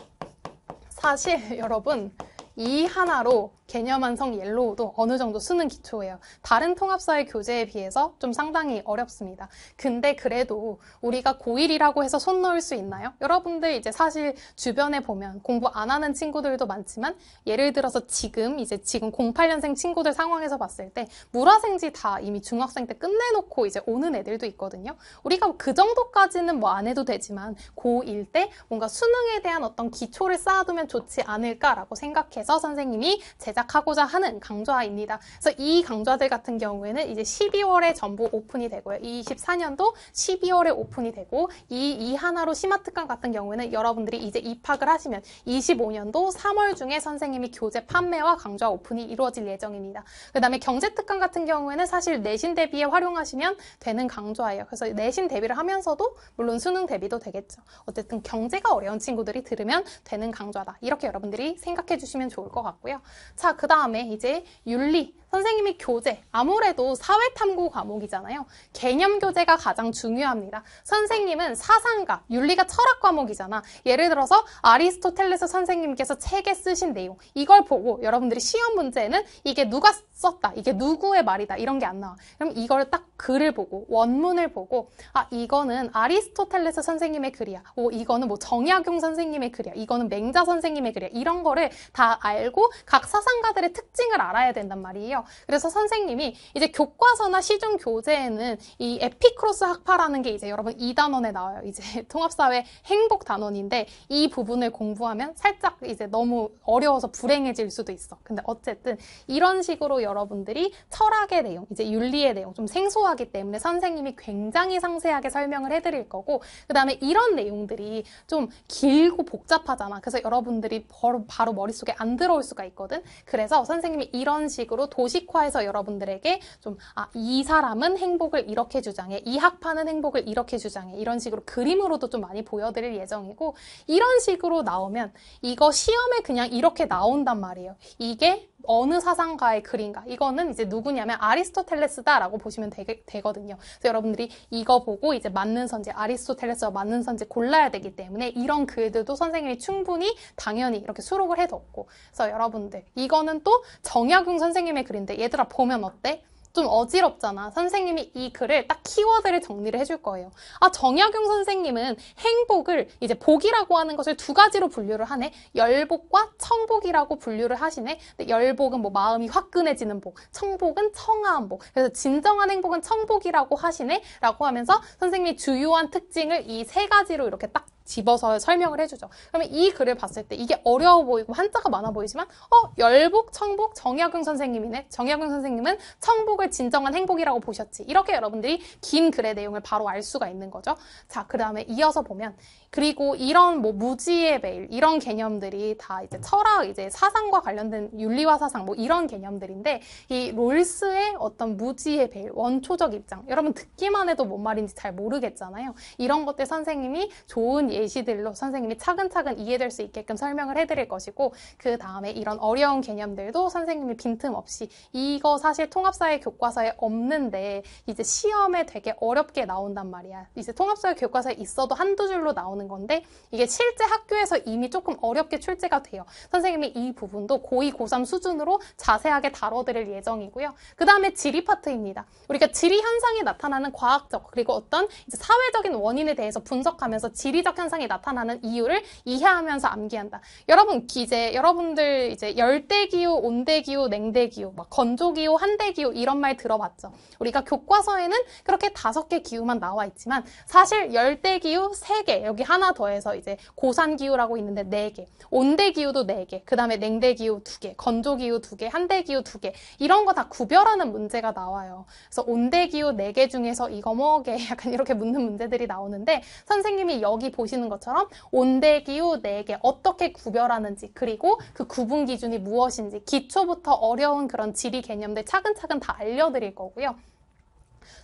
사실 여러분 이 하나로 개념완성 옐로우도 어느 정도 수능 기초예요. 다른 통합사회 교재에 비해서 좀 상당히 어렵습니다. 근데 그래도 우리가 고1이라고 해서 손 넣을 수 있나요? 여러분들 이제 사실 주변에 보면 공부 안 하는 친구들도 많지만 예를 들어서 지금 이제 지금 08년생 친구들 상황에서 봤을 때 물화생지 다 이미 중학생 때 끝내놓고 이제 오는 애들도 있거든요. 우리가 그 정도까지는 뭐 안 해도 되지만 고1 때 뭔가 수능에 대한 어떤 기초를 쌓아두면 좋지 않을까라고 생각해서 선생님이 제작 제작하고자 하는 강좌입니다. 그래서 이 강좌들 같은 경우에는 이제 12월에 전부 오픈이 되고요. 24년도 12월에 오픈이 되고 이, 이 하나로 시마트칸 같은 경우에는 여러분들이 이제 입학을 하시면 25년도 3월 중에 선생님이 교재 판매와 강좌 오픈이 이루어질 예정입니다. 그 다음에 경제특강 같은 경우에는 사실 내신 대비에 활용하시면 되는 강좌예요. 그래서 내신 대비를 하면서도 물론 수능 대비도 되겠죠. 어쨌든 경제가 어려운 친구들이 들으면 되는 강좌다. 이렇게 여러분들이 생각해 주시면 좋을 것 같고요. 자, 그 다음에 이제 윤리, 선생님이 교재, 아무래도 사회탐구 과목이잖아요. 개념 교재가 가장 중요합니다. 선생님은 사상가 윤리가 철학 과목이잖아. 예를 들어서 아리스토텔레스 선생님께서 책에 쓰신 내용, 이걸 보고 여러분들이 시험 문제는 이게 누가 썼다, 이게 누구의 말이다, 이런 게 안 나와. 그럼 이걸 딱 글을 보고, 원문을 보고, 아, 이거는 아리스토텔레스 선생님의 글이야. 오, 이거는 뭐 정약용 선생님의 글이야. 이거는 맹자 선생님의 글이야. 이런 거를 다 알고 각 사상가들의 특징을 알아야 된단 말이에요. 있고요. 그래서 선생님이 이제 교과서나 시중 교재에는 이 에피크로스 학파라는 게 이제 여러분 2단원에 나와요. 이제 통합사회 행복 단원인데 이 부분을 공부하면 살짝 이제 너무 어려워서 불행해질 수도 있어. 근데 어쨌든 이런 식으로 여러분들이 철학의 내용, 이제 윤리의 내용 좀 생소하기 때문에 선생님이 굉장히 상세하게 설명을 해드릴 거고 그 다음에 이런 내용들이 좀 길고 복잡하잖아. 그래서 여러분들이 바로, 바로 머릿속에 안 들어올 수가 있거든. 그래서 선생님이 이런 식으로 도 도식화해서 여러분들에게 좀, 아, 이 사람은 행복을 이렇게 주장해, 이 학파는 행복을 이렇게 주장해, 이런 식으로 그림으로도 좀 많이 보여드릴 예정이고, 이런 식으로 나오면 이거 시험에 그냥 이렇게 나온단 말이에요. 이게 어느 사상가의 글인가 이거는 이제 누구냐면 아리스토텔레스다라고 보시면 되, 거든요 그래서 여러분들이 이거 보고 이제 맞는 선지 아리스토텔레스와 맞는 선지 골라야 되기 때문에 이런 글들도 선생님이 충분히 당연히 이렇게 수록을 해뒀고 그래서 여러분들 이거는 또 정약용 선생님의 글인데 얘들아 보면 어때? 좀 어지럽잖아. 선생님이 이 글을 딱 키워드를 정리를 해줄 거예요. 아, 정약용 선생님은 행복을 이제 복이라고 하는 것을 두 가지로 분류를 하네. 열복과 청복이라고 분류를 하시네. 근데 열복은 뭐 마음이 화끈해지는 복, 청복은 청아한 복. 그래서 진정한 행복은 청복이라고 하시네. 라고 하면서 선생님이 주요한 특징을 이 세 가지로 이렇게 딱 집어서 설명을 해주죠. 그러면 이 글을 봤을 때 이게 어려워 보이고 한자가 많아 보이지만 어 열복, 청복, 정약용 선생님이네. 정약용 선생님은 청복을 진정한 행복이라고 보셨지. 이렇게 여러분들이 긴 글의 내용을 바로 알 수가 있는 거죠. 자, 그 다음에 이어서 보면 그리고 이런 뭐 무지의 매일 이런 개념들이 다 이제 철학, 이제 사상과 관련된 윤리와 사상 뭐 이런 개념들인데 이 롤스의 어떤 무지의 배일, 원초적 입장. 여러분 듣기만 해도 뭔 말인지 잘 모르겠잖아요. 이런 것들 선생님이 좋은 예시들로 선생님이 차근차근 이해될 수 있게끔 설명을 해드릴 것이고 그 다음에 이런 어려운 개념들도 선생님이 빈틈없이 이거 사실 통합사회 교과서에 없는데 이제 시험에 되게 어렵게 나온단 말이야. 이제 통합사회 교과서에 있어도 한두 줄로 나오는 건데 이게 실제 학교에서 이미 조금 어렵게 출제가 돼요. 선생님이 이 부분도 고2, 고3 수준으로 자세하게 다뤄드릴 예정이고요. 그 다음에 지리 파트입니다. 우리가 지리 현상이 나타나는 과학적 그리고 어떤 사회적인 원인에 대해서 분석하면서 지리적 현상 현상이 나타나는 이유를 이해하면서 암기한다. 여러분 기재, 여러분들 이제 열대기후, 온대기후, 냉대기후, 막 건조기후, 한대기후 이런 말 들어봤죠. 우리가 교과서에는 그렇게 다섯 개 기후만 나와 있지만 사실 열대기후 세 개 여기 하나 더해서 이제 고산기후라고 있는데 네 개, 온대기후도 네 개, 그 다음에 냉대기후 두 개, 건조기후 두 개, 한대기후 두 개 이런 거 다 구별하는 문제가 나와요. 그래서 온대기후 네 개 중에서 이거 뭐게 약간 이렇게 묻는 문제들이 나오는데 선생님이 여기 보시는 보시는 것처럼 온대기후 4개 어떻게 구별하는지 그리고 그 구분 기준이 무엇인지 기초부터 어려운 그런 지리 개념들 차근차근 다 알려드릴 거고요.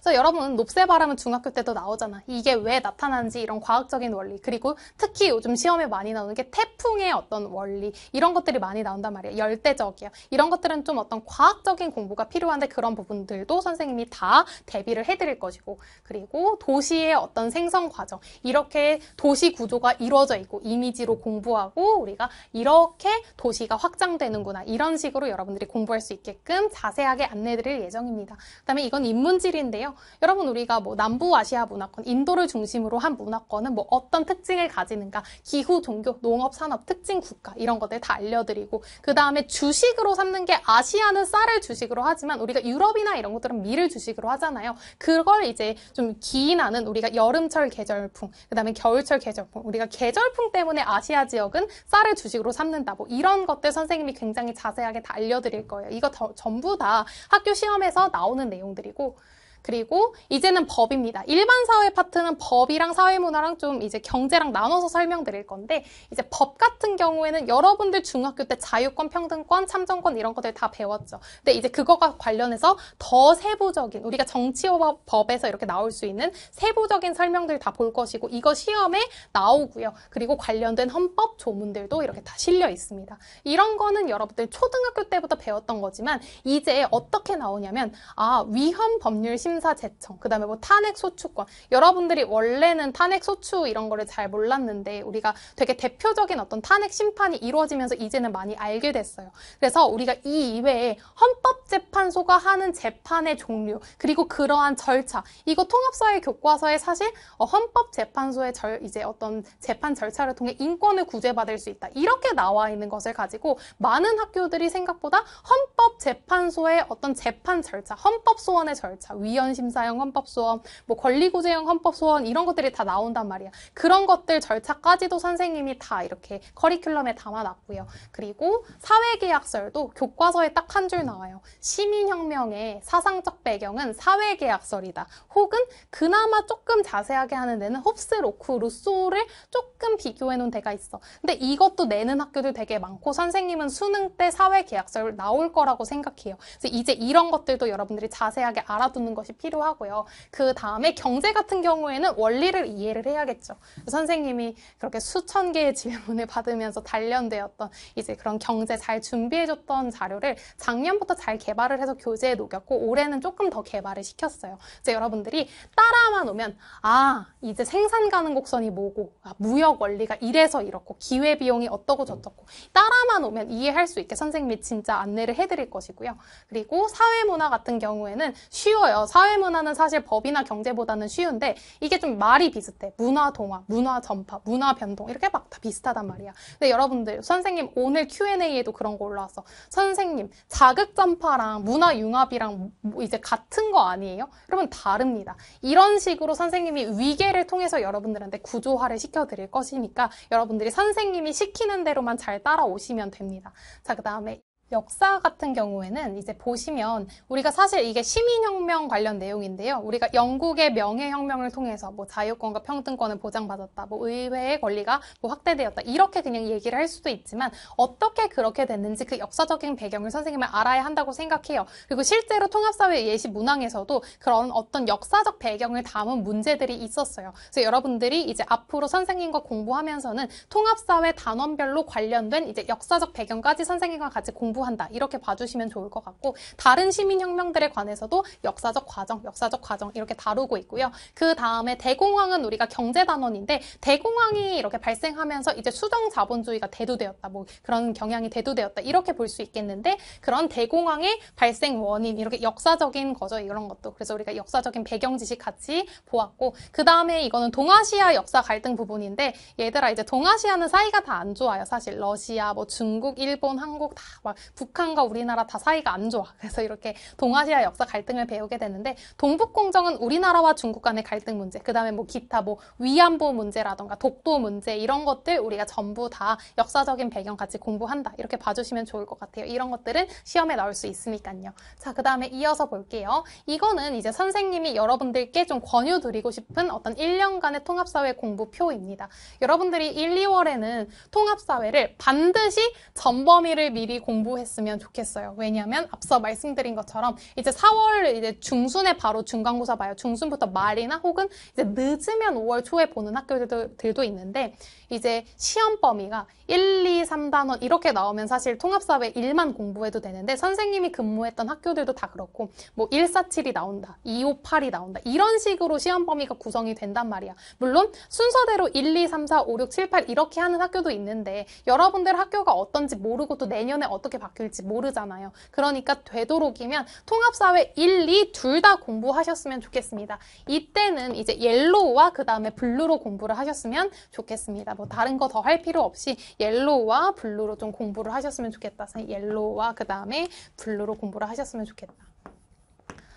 그래서 여러분 높새바람은 중학교 때도 나오잖아. 이게 왜 나타나는지 이런 과학적인 원리 그리고 특히 요즘 시험에 많이 나오는 게 태풍의 어떤 원리 이런 것들이 많이 나온단 말이에요. 열대적이야. 이런 것들은 좀 어떤 과학적인 공부가 필요한데 그런 부분들도 선생님이 다 대비를 해드릴 것이고 그리고 도시의 어떤 생성 과정 이렇게 도시 구조가 이루어져 있고 이미지로 공부하고 우리가 이렇게 도시가 확장되는구나 이런 식으로 여러분들이 공부할 수 있게끔 자세하게 안내드릴 예정입니다. 그다음에 이건 인문질인데요. 여러분 우리가 뭐 남부 아시아 문화권, 인도를 중심으로 한 문화권은 뭐 어떤 특징을 가지는가, 기후, 종교, 농업, 산업, 특징, 국가 이런 것들 다 알려드리고 그 다음에 주식으로 삼는 게 아시아는 쌀을 주식으로 하지만 우리가 유럽이나 이런 것들은 밀을 주식으로 하잖아요. 그걸 이제 좀 기인하는 우리가 여름철 계절풍, 그 다음에 겨울철 계절풍, 우리가 계절풍 때문에 아시아 지역은 쌀을 주식으로 삼는다. 뭐 이런 것들 선생님이 굉장히 자세하게 다 알려드릴 거예요. 이거 더, 전부 다 학교 시험에서 나오는 내용들이고 그리고 이제는 법입니다. 일반 사회 파트는 법이랑 사회문화랑 좀 이제 경제랑 나눠서 설명드릴 건데 이제 법 같은 경우에는 여러분들 중학교 때 자유권, 평등권, 참정권 이런 것들 다 배웠죠. 근데 이제 그거가 관련해서 더 세부적인 우리가 정치법에서 이렇게 나올 수 있는 세부적인 설명들 다 볼 것이고 이거 시험에 나오고요. 그리고 관련된 헌법 조문들도 이렇게 다 실려 있습니다. 이런 거는 여러분들 초등학교 때부터 배웠던 거지만 이제 어떻게 나오냐면 아 위헌 법률 심 신사 제청, 그 다음에 뭐 탄핵 소추권. 여러분들이 원래는 탄핵 소추 이런 거를 잘 몰랐는데 우리가 되게 대표적인 어떤 탄핵 심판이 이루어지면서 이제는 많이 알게 됐어요. 그래서 우리가 이 이외에 헌법재판소가 하는 재판의 종류, 그리고 그러한 절차, 이거 통합사회 교과서에 사실 어, 헌법재판소의 절, 이제 어떤 재판 절차를 통해 인권을 구제받을 수 있다. 이렇게 나와 있는 것을 가지고 많은 학교들이 생각보다 헌법재판소의 어떤 재판 절차, 헌법소원의 절차, 위헌 이견심사형 헌법소원, 뭐 권리구제형 헌법소원 이런 것들이 다 나온단 말이야. 그런 것들 절차까지도 선생님이 다 이렇게 커리큘럼에 담아놨고요. 그리고 사회계약설도 교과서에 딱 한 줄 나와요. 시민혁명의 사상적 배경은 사회계약설이다. 혹은 그나마 조금 자세하게 하는 데는 홉스, 로크, 루소를 조금 비교해 놓은 데가 있어. 근데 이것도 내는 학교도 되게 많고 선생님은 수능 때 사회계약설 나올 거라고 생각해요. 그래서 이제 이런 것들도 여러분들이 자세하게 알아두는 것이 필요하고요. 그 다음에 경제 같은 경우에는 원리를 이해를 해야겠죠. 선생님이 그렇게 수천 개의 질문을 받으면서 단련되었던 이제 그런 경제 잘 준비해줬던 자료를 작년부터 잘 개발을 해서 교재에 녹였고 올해는 조금 더 개발을 시켰어요. 이제 여러분들이 따라만 오면 아 이제 생산 가능 곡선이 뭐고 아, 무역 원리가 이래서 이렇고 기회 비용이 어떻고 저떻고 따라만 오면 이해할 수 있게 선생님이 진짜 안내를 해드릴 것이고요. 그리고 사회 문화 같은 경우에는 쉬워요. 사회 사회 문화는 사실 법이나 경제보다는 쉬운데 이게 좀 말이 비슷해. 문화 동화, 문화 전파, 문화 변동 이렇게 막 다 비슷하단 말이야. 근데 여러분들 선생님 오늘 Q&A에도 그런 거 올라왔어. 선생님 자극 전파랑 문화 융합이랑 뭐 이제 같은 거 아니에요? 여러분 다릅니다. 이런 식으로 선생님이 위계를 통해서 여러분들한테 구조화를 시켜드릴 것이니까 여러분들이 선생님이 시키는 대로만 잘 따라오시면 됩니다. 자, 그 다음에 역사 같은 경우에는 이제 보시면 우리가 사실 이게 시민혁명 관련 내용인데요. 우리가 영국의 명예혁명을 통해서 뭐 자유권과 평등권을 보장받았다, 뭐 의회의 권리가 뭐 확대되었다 이렇게 그냥 얘기를 할 수도 있지만 어떻게 그렇게 됐는지 그 역사적인 배경을 선생님은 알아야 한다고 생각해요. 그리고 실제로 통합사회 예시 문항에서도 그런 어떤 역사적 배경을 담은 문제들이 있었어요. 그래서 여러분들이 이제 앞으로 선생님과 공부하면서는 통합사회 단원별로 관련된 이제 역사적 배경까지 선생님과 같이 공부 공부한다 이렇게 봐주시면 좋을 것 같고 다른 시민혁명들에 관해서도 역사적 과정, 역사적 과정 이렇게 다루고 있고요. 그 다음에 대공황은 우리가 경제단원인데 대공황이 이렇게 발생하면서 이제 수정 자본주의가 대두되었다 뭐 그런 경향이 대두되었다 이렇게 볼 수 있겠는데 그런 대공황의 발생 원인 이렇게 역사적인 거죠 이런 것도 그래서 우리가 역사적인 배경 지식 같이 보았고 그 다음에 이거는 동아시아 역사 갈등 부분인데 얘들아 이제 동아시아는 사이가 다 안 좋아요 사실 러시아 뭐 중국 일본 한국 다막 북한과 우리나라 다 사이가 안 좋아. 그래서 이렇게 동아시아 역사 갈등을 배우게 되는데 동북공정은 우리나라와 중국 간의 갈등 문제, 그 다음에 뭐 기타 뭐 위안부 문제라던가 독도 문제 이런 것들 우리가 전부 다 역사적인 배경 같이 공부한다. 이렇게 봐주시면 좋을 것 같아요. 이런 것들은 시험에 나올 수 있으니까요. 자, 그 다음에 이어서 볼게요. 이거는 이제 선생님이 여러분들께 좀 권유 드리고 싶은 어떤 1년간의 통합사회 공부표입니다. 여러분들이 1, 2월에는 통합사회를 반드시 전범위를 미리 공부 공부했으면 좋겠어요. 왜냐하면 앞서 말씀드린 것처럼 이제 4월 이제 중순에 바로 중간고사 봐요. 중순부터 말이나 혹은 이제 늦으면 5월 초에 보는 학교들도 있는데 이제 시험 범위가 1, 2, 3단원 이렇게 나오면 사실 통합사회 1만 공부해도 되는데 선생님이 근무했던 학교들도 다 그렇고 뭐 147이 나온다, 258이 나온다 이런 식으로 시험 범위가 구성이 된단 말이야. 물론 순서대로 1, 2, 3, 4, 5, 6, 7, 8 이렇게 하는 학교도 있는데 여러분들 학교가 어떤지 모르고 또 내년에 어떻게 바뀔지 모르잖아요. 그러니까 되도록이면 통합사회 1, 2 둘 다 공부하셨으면 좋겠습니다. 이때는 이제 옐로우와 그 다음에 블루로 공부를 하셨으면 좋겠습니다. 뭐 다른 거 더 할 필요 없이 옐로우와 블루로 좀 공부를 하셨으면 좋겠다. 옐로우와 그 다음에 블루로 공부를 하셨으면 좋겠다.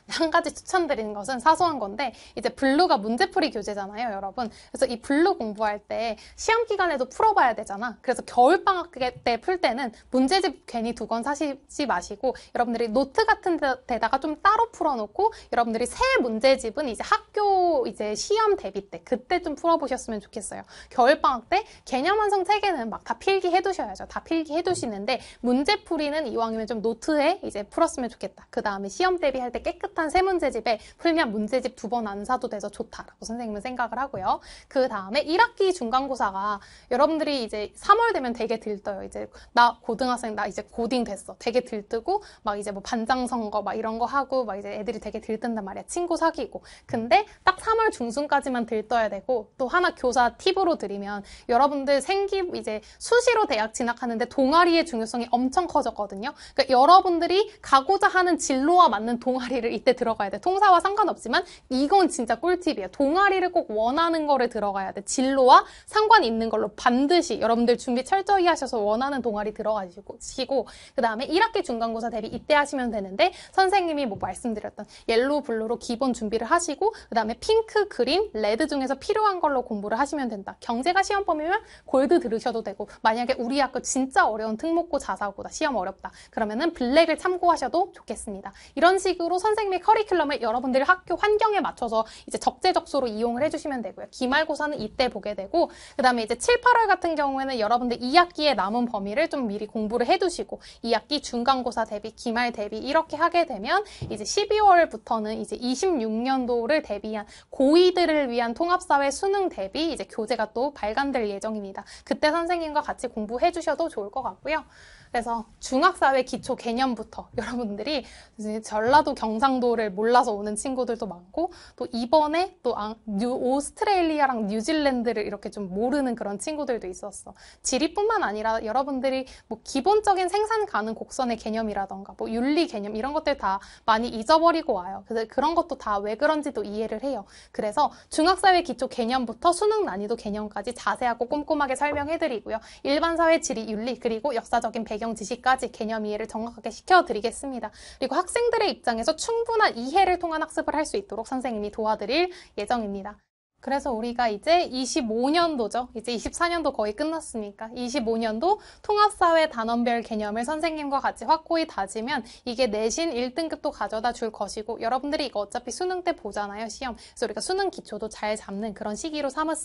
한 가지 추천드리는 것은 사소한 건데 이제 블루가 문제풀이 교재잖아요, 여러분. 그래서 이 블루 공부할 때 시험 기간에도 풀어봐야 되잖아. 그래서 겨울 방학 때 풀 때는 문제집 괜히 두 권 사시지 마시고 여러분들이 노트 같은 데다가 좀 따로 풀어놓고 여러분들이 새 문제집은 이제 학교 이제 시험 대비 때 그때 좀 풀어보셨으면 좋겠어요. 겨울 방학 때 개념 완성 책에는 막 다 필기해 두셔야죠. 다 필기해 두시는데 문제풀이는 이왕이면 좀 노트에 이제 풀었으면 좋겠다. 그 다음에 시험 대비할 때 깨끗 따뜻한 세 문제집에 풀면 문제집 두 번 안 사도 돼서 좋다라고 선생님은 생각을 하고요. 그 다음에 1학기 중간고사가 여러분들이 이제 3월 되면 되게 들떠요. 이제 나 고등학생 나 이제 고딩 됐어. 되게 들뜨고 막 이제 뭐 반장 선거 막 이런 거 하고 막 이제 애들이 되게 들뜬단 말이야. 친구 사귀고. 근데 딱 3월 중순까지만 들떠야 되고 또 하나 교사 팁으로 드리면 여러분들 생기 이제 수시로 대학 진학하는데 동아리의 중요성이 엄청 커졌거든요. 그러니까 여러분들이 가고자 하는 진로와 맞는 동아리를 때 들어가야 돼. 통사와 상관없지만 이건 진짜 꿀팁이에요. 동아리를 꼭 원하는 거를 들어가야 돼. 진로와 상관 있는 걸로 반드시 여러분들 준비 철저히 하셔서 원하는 동아리 들어가시고 그 다음에 1학기 중간고사 대비 이때 하시면 되는데 선생님이 뭐 말씀드렸던 옐로우 블루로 기본 준비를 하시고 그 다음에 핑크, 그린, 레드 중에서 필요한 걸로 공부를 하시면 된다. 경제가 시험범위면 골드 들으셔도 되고 만약에 우리 학교 진짜 어려운 특목고 자사고다 시험 어렵다. 그러면은 블랙을 참고하셔도 좋겠습니다. 이런 식으로 선생님 수업의 커리큘럼을 여러분들이 학교 환경에 맞춰서 이제 적재적소로 이용을 해주시면 되고요. 기말고사는 이때 보게 되고 그 다음에 이제 7, 8월 같은 경우에는 여러분들 2학기에 남은 범위를 좀 미리 공부를 해두시고 2학기 중간고사 대비, 기말 대비 이렇게 하게 되면 이제 12월부터는 이제 26년도를 대비한 고2들을 위한 통합사회 수능 대비 이제 교재가 또 발간될 예정입니다. 그때 선생님과 같이 공부해 주셔도 좋을 것 같고요. 그래서 중학사회 기초 개념부터 여러분들이 전라도 경상도를 몰라서 오는 친구들도 많고 또 이번에 또 아, 뉴, 오스트레일리아랑 뉴질랜드를 이렇게 좀 모르는 그런 친구들도 있었어. 지리뿐만 아니라 여러분들이 뭐 기본적인 생산 가능 곡선의 개념이라던가 뭐 윤리 개념 이런 것들 다 많이 잊어버리고 와요. 그래서 그런 것도 다 왜 그런지도 이해를 해요. 그래서 중학사회 기초 개념부터 수능 난이도 개념까지 자세하고 꼼꼼하게 설명해드리고요. 일반사회 지리 윤리 그리고 역사적인 배경 배경 지식까지 개념 이해를 정확하게 시켜드리겠습니다. 그리고 학생들의 입장에서 충분한 이해를 통한 학습을 할 수 있도록 선생님이 도와드릴 예정입니다. 그래서 우리가 이제 25년도죠. 이제 24년도 거의 끝났으니까 25년도 통합사회 단원별 개념을 선생님과 같이 확고히 다지면 이게 내신 1등급도 가져다 줄 것이고 여러분들이 이거 어차피 수능 때 보잖아요, 시험. 그래서 우리가 수능 기초도 잘 잡는 그런 시기로 삼았,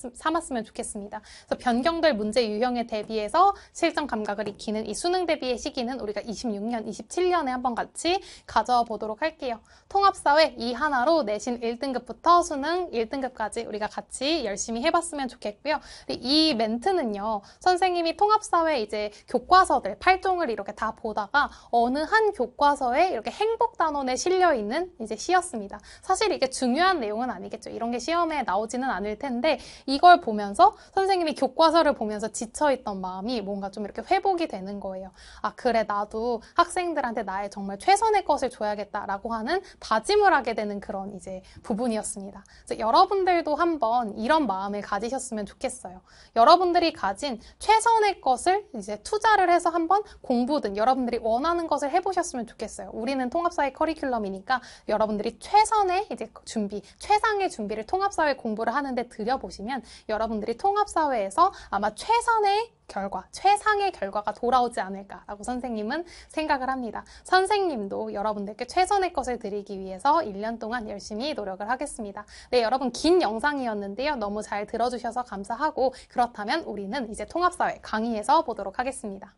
으면 좋겠습니다. 그래서 변경될 문제 유형에 대비해서 실전 감각을 익히는 이 수능 대비의 시기는 우리가 26년, 27년에 한번 같이 가져 보도록 할게요. 통합사회 이 하나로 내신 1등급부터 수능 1등급까지 우리가 저희가 같이 열심히 해봤으면 좋겠고요. 이 멘트는요, 선생님이 통합사회 이제 교과서들, 팔종을 이렇게 다 보다가 어느 한 교과서에 이렇게 행복 단원에 실려있는 이제 시였습니다. 사실 이게 중요한 내용은 아니겠죠. 이런 게 시험에 나오지는 않을 텐데 이걸 보면서 선생님이 교과서를 보면서 지쳐있던 마음이 뭔가 좀 이렇게 회복이 되는 거예요. 아, 그래, 나도 학생들한테 나의 정말 최선의 것을 줘야겠다라고 하는 다짐을 하게 되는 그런 이제 부분이었습니다. 여러분들도 한 한번 이런 마음을 가지셨으면 좋겠어요. 여러분들이 가진 최선의 것을 이제 투자를 해서 한번 공부든 여러분들이 원하는 것을 해보셨으면 좋겠어요. 우리는 통합사회 커리큘럼이니까 여러분들이 최선의 이제 준비, 최상의 준비를 통합사회 공부를 하는데 들여보시면 여러분들이 통합사회에서 아마 최선의 결과, 최상의 결과가 돌아오지 않을까라고 선생님은 생각을 합니다. 선생님도 여러분들께 최선의 것을 드리기 위해서 1년 동안 열심히 노력을 하겠습니다. 네, 여러분 긴 영상이었는데요. 너무 잘 들어주셔서 감사하고 그렇다면 우리는 이제 통합사회 강의에서 보도록 하겠습니다.